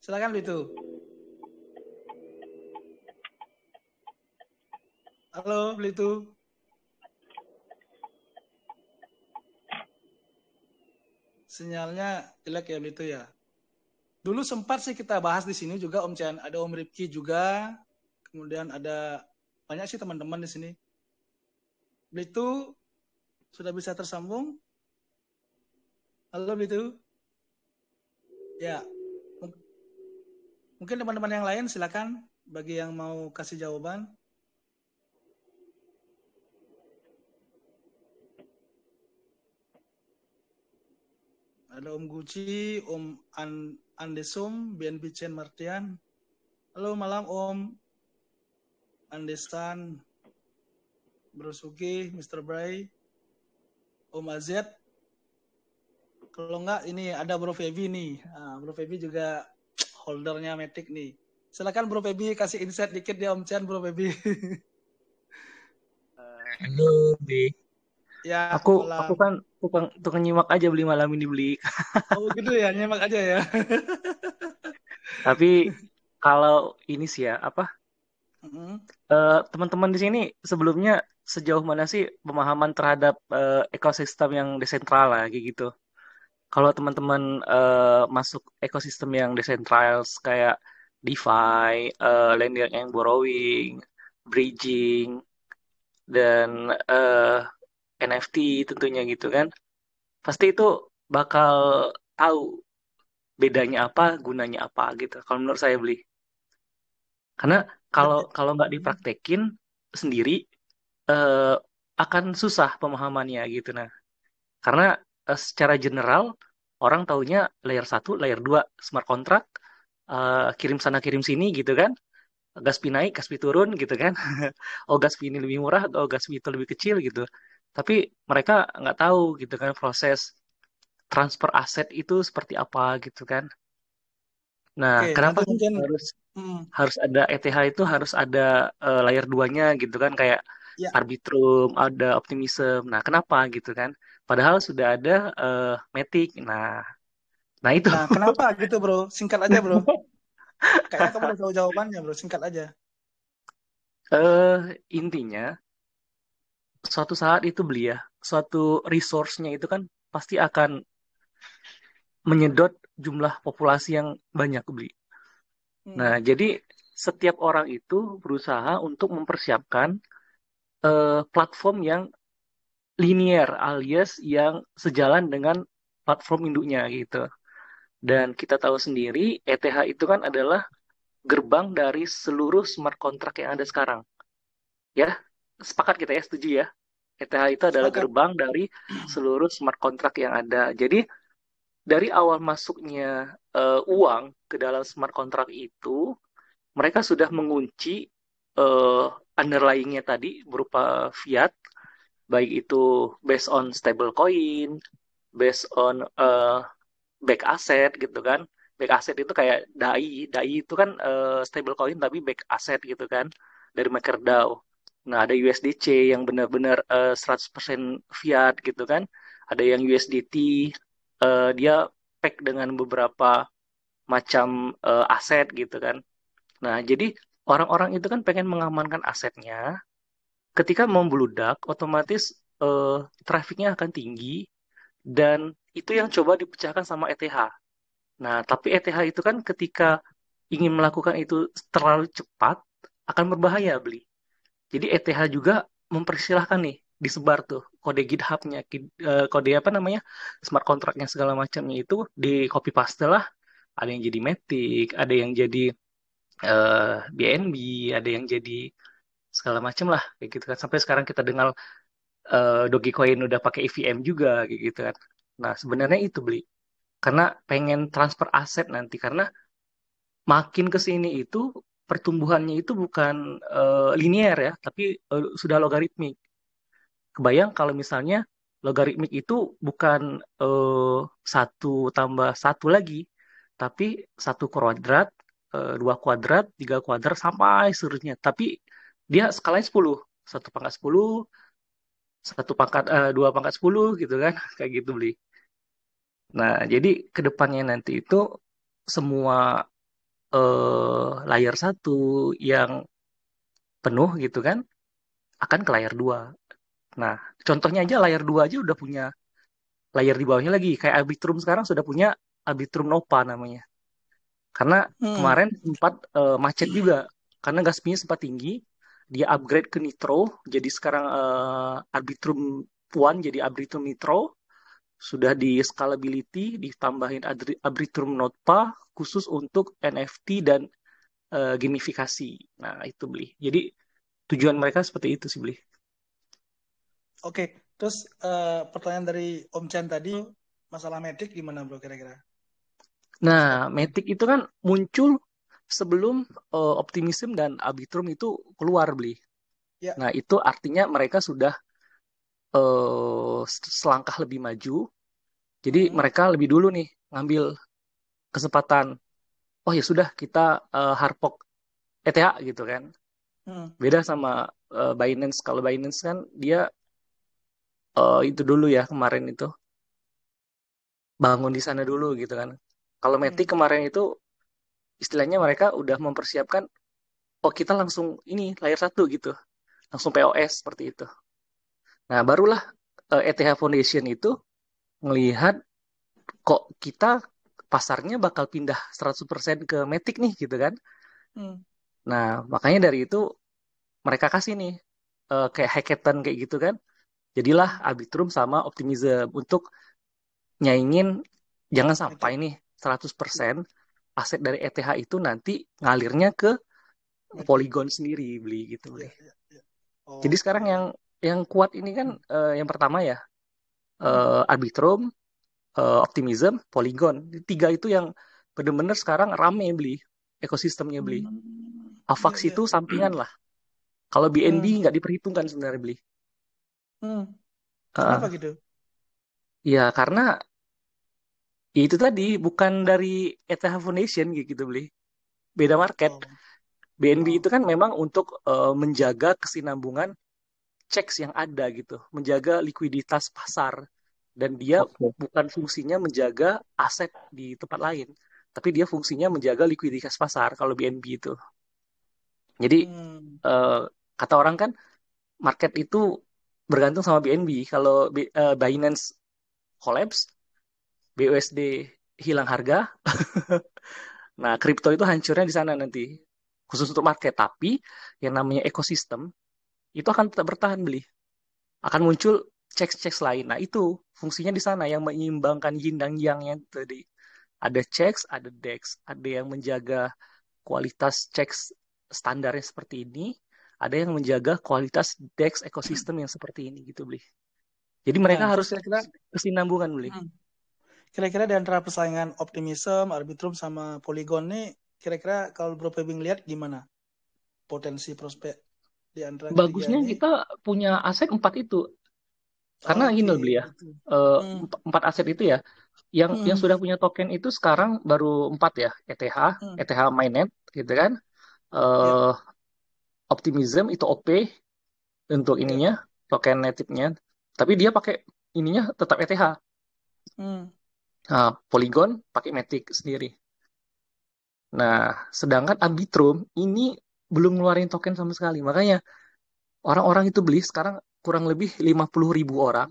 Silakan beli tuh. Halo, beli tuh. Sinyalnya jelek ya beli tuh ya. Dulu sempat sih kita bahas di sini juga Om Chan, ada Om Ripki juga, kemudian ada banyak sih teman-teman di sini Blitu sudah bisa tersambung? Halo Blitu? Ya. Mungkin teman-teman yang lain silakan bagi yang mau kasih jawaban. Ada Om Guci, Om An Andesum, BNP Chen Martian. Halo malam Om Andesan. Bro Suki, Mr. Bray, Om Azet. Kalau enggak ini ada Bro Febi nih. Nah, Bro Febi juga holdernya Matic nih. Silakan Bro Febi kasih insight dikit ya Om Chan Bro Febi. Eh, Halo, Bi. Ya, aku malam. aku kan tukang tukang nyimak aja beli malam ini beli. *laughs* oh gitu ya, nyimak aja ya. *laughs* Tapi kalau ini sih ya apa? Mm-hmm. Uh, teman-teman di sini sebelumnya sejauh mana sih pemahaman terhadap uh, ekosistem yang desentral lah gitu. Kalau teman-teman uh, masuk ekosistem yang desentral kayak DeFi, uh, lending and borrowing, bridging, dan uh, eh, NFT tentunya gitu kan, pasti itu bakal tahu bedanya apa, gunanya apa gitu. Kalau menurut saya beli, karena kalau kalau nggak dipraktekin sendiri uh, akan susah pemahamannya gitu nah karena uh, secara general orang taunya layer satu layer dua smart contract uh, kirim sana kirim sini gitu kan gas pi naik, pi turun gitu kan. *laughs* oh gas pi ini lebih murah, oh gas pi itu lebih kecil gitu. Tapi mereka nggak tahu gitu kan proses transfer aset itu seperti apa gitu kan. Nah, Oke, kenapa mungkin harus hmm. harus ada ETH itu harus ada uh, layer duanya gitu kan kayak yeah. arbitrum, ada optimism. Nah, kenapa gitu kan? Padahal sudah ada uh, eh, metik. Nah, nah itu. Nah, kenapa *laughs* gitu bro? Singkat aja bro. Kayaknya kamu udah tahu jawabannya bro. Singkat aja. Eh uh, intinya suatu saat itu beli ya, suatu resource-nya itu kan pasti akan menyedot jumlah populasi yang banyak beli. Nah, hmm. Nah, jadi setiap orang itu berusaha untuk mempersiapkan uh, platform yang linier alias yang sejalan dengan platform induknya gitu. Dan kita tahu sendiri ETH itu kan adalah gerbang dari seluruh smart contract yang ada sekarang. Ya, sepakat kita ya, setuju ya. ETH itu adalah sepakat. gerbang dari seluruh smart contract yang ada. Jadi dari awal masuknya uh, uang ke dalam smart contract itu, mereka sudah mengunci uh, underlyingnya tadi berupa fiat, baik itu based on stablecoin, based on uh, back asset gitu kan. Back asset itu kayak DAI, DAI itu kan uh, eh, stablecoin tapi back asset gitu kan dari MakerDAO. Nah, ada USDC yang benar-benar uh, eh, 100% fiat gitu kan. Ada yang USDT uh, dia pack dengan beberapa macam uh, aset gitu kan. Nah, jadi orang-orang itu kan pengen mengamankan asetnya. Ketika membludak, otomatis uh, eh, trafiknya akan tinggi dan itu yang coba dipecahkan sama ETH. Nah, tapi ETH itu kan ketika ingin melakukan itu terlalu cepat akan berbahaya beli. Jadi ETH juga mempersilahkan nih disebar tuh kode GitHub-nya, eh, kode apa namanya smart contract-nya segala macamnya itu di copy paste lah. Ada yang jadi Matic, ada yang jadi uh, eh, BNB, ada yang jadi segala macam lah kayak gitu kan. Sampai sekarang kita dengar uh, Dogecoin udah pakai EVM juga kayak gitu kan. Nah, sebenarnya itu beli karena pengen transfer aset nanti karena makin ke sini itu pertumbuhannya itu bukan uh, linear ya, tapi uh, sudah logaritmik. Kebayang kalau misalnya logaritmik itu bukan uh, satu tambah satu lagi, tapi satu kuadrat Eh, dua kuadrat, tiga kuadrat sampai seterusnya. Tapi dia skalanya 10, satu pangkat 10, satu pangkat uh, dua pangkat 10 gitu kan, *laughs* kayak gitu beli. Nah, jadi kedepannya nanti itu semua uh, layar satu yang penuh gitu kan akan ke layar dua. Nah, contohnya aja layar dua aja udah punya layar di bawahnya lagi. Kayak Arbitrum sekarang sudah punya Arbitrum Nova namanya. Karena hmm. kemarin sempat uh, macet juga karena gas sempat tinggi, dia upgrade ke nitro, jadi sekarang uh, arbitrum Puan jadi arbitrum nitro sudah di scalability ditambahin arbitrum notpa khusus untuk NFT dan uh, gamifikasi. Nah, itu beli. Jadi tujuan mereka seperti itu sih beli. Oke, terus uh, pertanyaan dari Om Chan tadi masalah medik gimana bro kira-kira? Nah, Matic itu kan muncul sebelum uh, eh, Optimism dan Arbitrum itu keluar beli. Ya. Nah, itu artinya mereka sudah uh, selangkah lebih maju. Jadi hmm. mereka lebih dulu nih ngambil kesempatan. Oh ya sudah kita uh, eh, harpok ETH gitu kan. Hmm. Beda sama uh, Binance. Kalau Binance kan dia uh, itu dulu ya kemarin itu bangun di sana dulu gitu kan. Kalau Meti hmm. kemarin itu istilahnya mereka udah mempersiapkan oh kita langsung ini layar satu gitu. Langsung POS seperti itu. Nah, barulah ETH e Foundation itu melihat kok kita pasarnya bakal pindah 100% ke Matic nih gitu kan. Hmm. Nah, makanya dari itu mereka kasih nih uh, kayak hackathon kayak gitu kan. Jadilah Arbitrum sama Optimism untuk nyaingin jangan sampai nih 100% aset dari ETH itu nanti ngalirnya ke Polygon sendiri beli gitu Yeah, iya, yeah, iya. Oh. Jadi sekarang yang yang kuat ini kan uh, yang pertama ya uh, Arbitrum, uh, Optimism, Polygon. Tiga itu yang benar-benar sekarang rame beli ekosistemnya beli. Hmm. Avax iya, itu sampingan lah. Kalau BNB hmm. nggak hmm. diperhitungkan sebenarnya beli. Hmm. Kenapa uh, gitu? Ya karena Ya itu tadi bukan dari ETH Foundation gitu beli beda market BNB oh. oh. itu kan memang untuk uh, menjaga kesinambungan checks yang ada gitu menjaga likuiditas pasar dan dia okay. bukan fungsinya menjaga aset di tempat lain tapi dia fungsinya menjaga likuiditas pasar kalau BNB itu jadi hmm. uh, kata orang kan market itu bergantung sama BNB kalau uh, Binance collapse BUSD hilang harga. *laughs* nah, kripto itu hancurnya di sana nanti. Khusus untuk market, tapi yang namanya ekosistem itu akan tetap bertahan beli. Akan muncul checks checks lain. Nah, itu fungsinya di sana yang menyeimbangkan yin dan yang yang tadi. Ada checks, ada dex, ada yang menjaga kualitas checks standarnya seperti ini, ada yang menjaga kualitas dex ekosistem yang seperti ini gitu, beli. Jadi mereka nah, harus kesinambungan beli. Hmm kira-kira di antara persaingan Optimism, Arbitrum sama Polygon nih kira-kira kalau Bro Pebing lihat gimana potensi prospek di antara Bagusnya ini? kita punya aset empat itu. Karena okay. Oh, gini beli ya. Gitu. Eh, hmm. Empat aset itu ya. Yang hmm. yang sudah punya token itu sekarang baru empat ya, ETH, hmm. ETH Mainnet gitu kan. Uh, ya. eh, yeah. Optimism itu OP untuk ya. ininya token native-nya, tapi dia pakai ininya tetap ETH. Hmm uh, ah, Polygon pakai Matic sendiri. Nah, sedangkan Arbitrum ini belum ngeluarin token sama sekali. Makanya orang-orang itu beli sekarang kurang lebih 50 ribu orang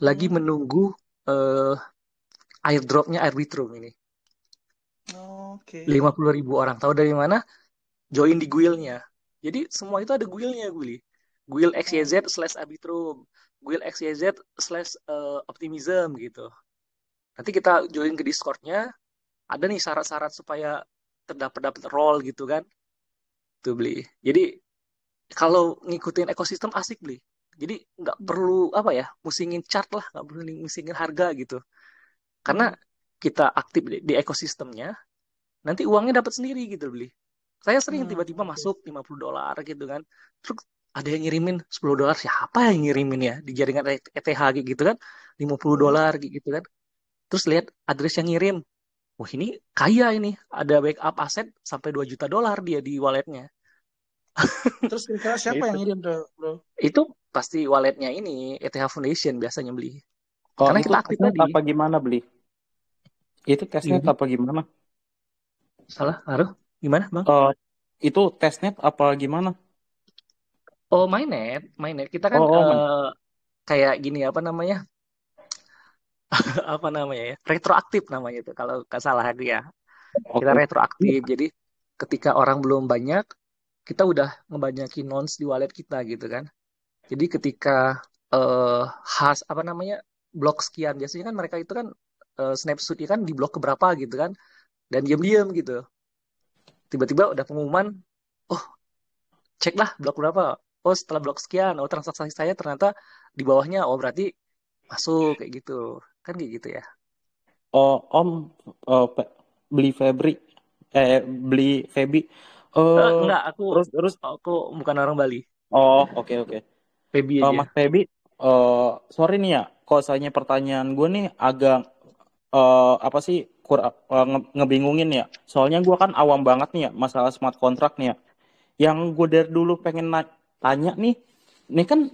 lagi hmm. menunggu uh, airdropnya Arbitrum ini. Oke. Okay. 50 ribu orang. Tahu dari mana? Join di guildnya. Jadi semua itu ada guildnya, Guli. Guild XYZ slash Arbitrum. Guild XYZ slash eh, optimism gitu nanti kita join ke Discordnya ada nih syarat-syarat supaya terdapat dapat role gitu kan tuh beli jadi kalau ngikutin ekosistem asik beli jadi nggak hmm. perlu apa ya musingin chart lah nggak perlu musingin harga gitu karena hmm. kita aktif di, di ekosistemnya nanti uangnya dapat sendiri gitu beli saya sering hmm, tiba-tiba hmm, masuk 50 dolar gitu kan terus ada yang ngirimin 10 dolar siapa yang ngirimin ya di jaringan ETH gitu kan 50 dolar gitu kan terus lihat address yang ngirim wah ini kaya ini ada backup aset sampai 2 juta dolar dia di walletnya *laughs* terus kira-kira siapa yang ngirim tuh bro itu pasti walletnya ini ETH Foundation biasanya beli oh, karena kita aktif tadi apa gimana beli itu tesnya hmm. Iya. apa gimana salah Aruh gimana bang uh, itu testnet apa gimana oh mainnet mainnet kita kan oh, oh, uh, kayak gini apa namanya *laughs* apa namanya ya retroaktif namanya itu kalau kesalahan dia kita retroaktif jadi ketika orang belum banyak kita udah ngebanyakin nonce di wallet kita gitu kan jadi ketika uh, eh, khas apa namanya blok sekian biasanya kan mereka itu kan uh, snapshot kan di blok keberapa gitu kan dan diam-diam gitu tiba-tiba udah pengumuman oh ceklah blok berapa oh setelah blok sekian oh transaksi saya ternyata di bawahnya oh berarti masuk kayak gitu kan kayak gitu ya oh om oh, beli Febri eh beli Febi eh, oh uh, enggak aku terus terus aku bukan orang Bali oh oke okay, oke okay. Febi oh, aja. Mas Febi uh, sorry nih ya kok soalnya pertanyaan gue nih agak uh, apa sih kurang uh, nge ngebingungin ya soalnya gue kan awam banget nih ya masalah smart contract nih ya yang gue dari dulu pengen tanya nih ini kan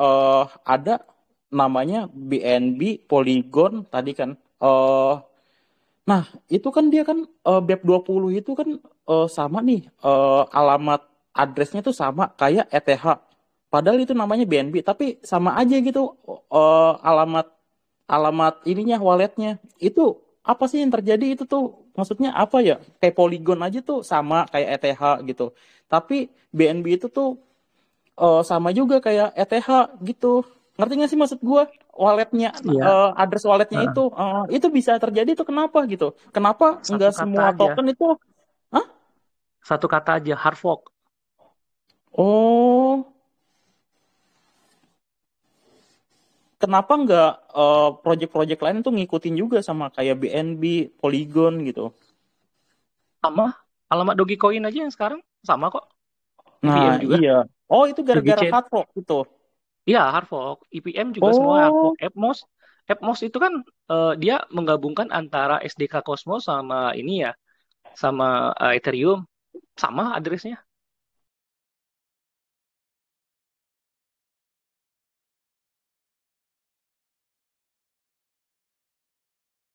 uh, ada namanya BNB Polygon tadi kan uh, nah itu kan dia kan uh, BEP 20 itu kan uh, sama nih uh, alamat addressnya tuh sama kayak ETH padahal itu namanya BNB tapi sama aja gitu uh, alamat alamat ininya walletnya itu apa sih yang terjadi itu tuh maksudnya apa ya kayak Polygon aja tuh sama kayak ETH gitu tapi BNB itu tuh uh, sama juga kayak ETH gitu ngerti gak sih maksud gue walletnya yeah. Iya. uh, address walletnya uh. itu uh, itu bisa terjadi itu kenapa gitu kenapa enggak semua token itu huh? satu kata aja hard fork oh kenapa enggak uh, eh, project-project lain itu ngikutin juga sama kayak BNB Polygon gitu sama alamat Dogecoin aja yang sekarang sama kok nah juga. iya oh itu gara-gara hard fork gitu Iya, Harvok. IPM e juga semua oh. Harvok. Epmos. Epmos itu kan uh, dia menggabungkan antara SDK Cosmos sama ini ya, sama uh, Ethereum, sama addressnya.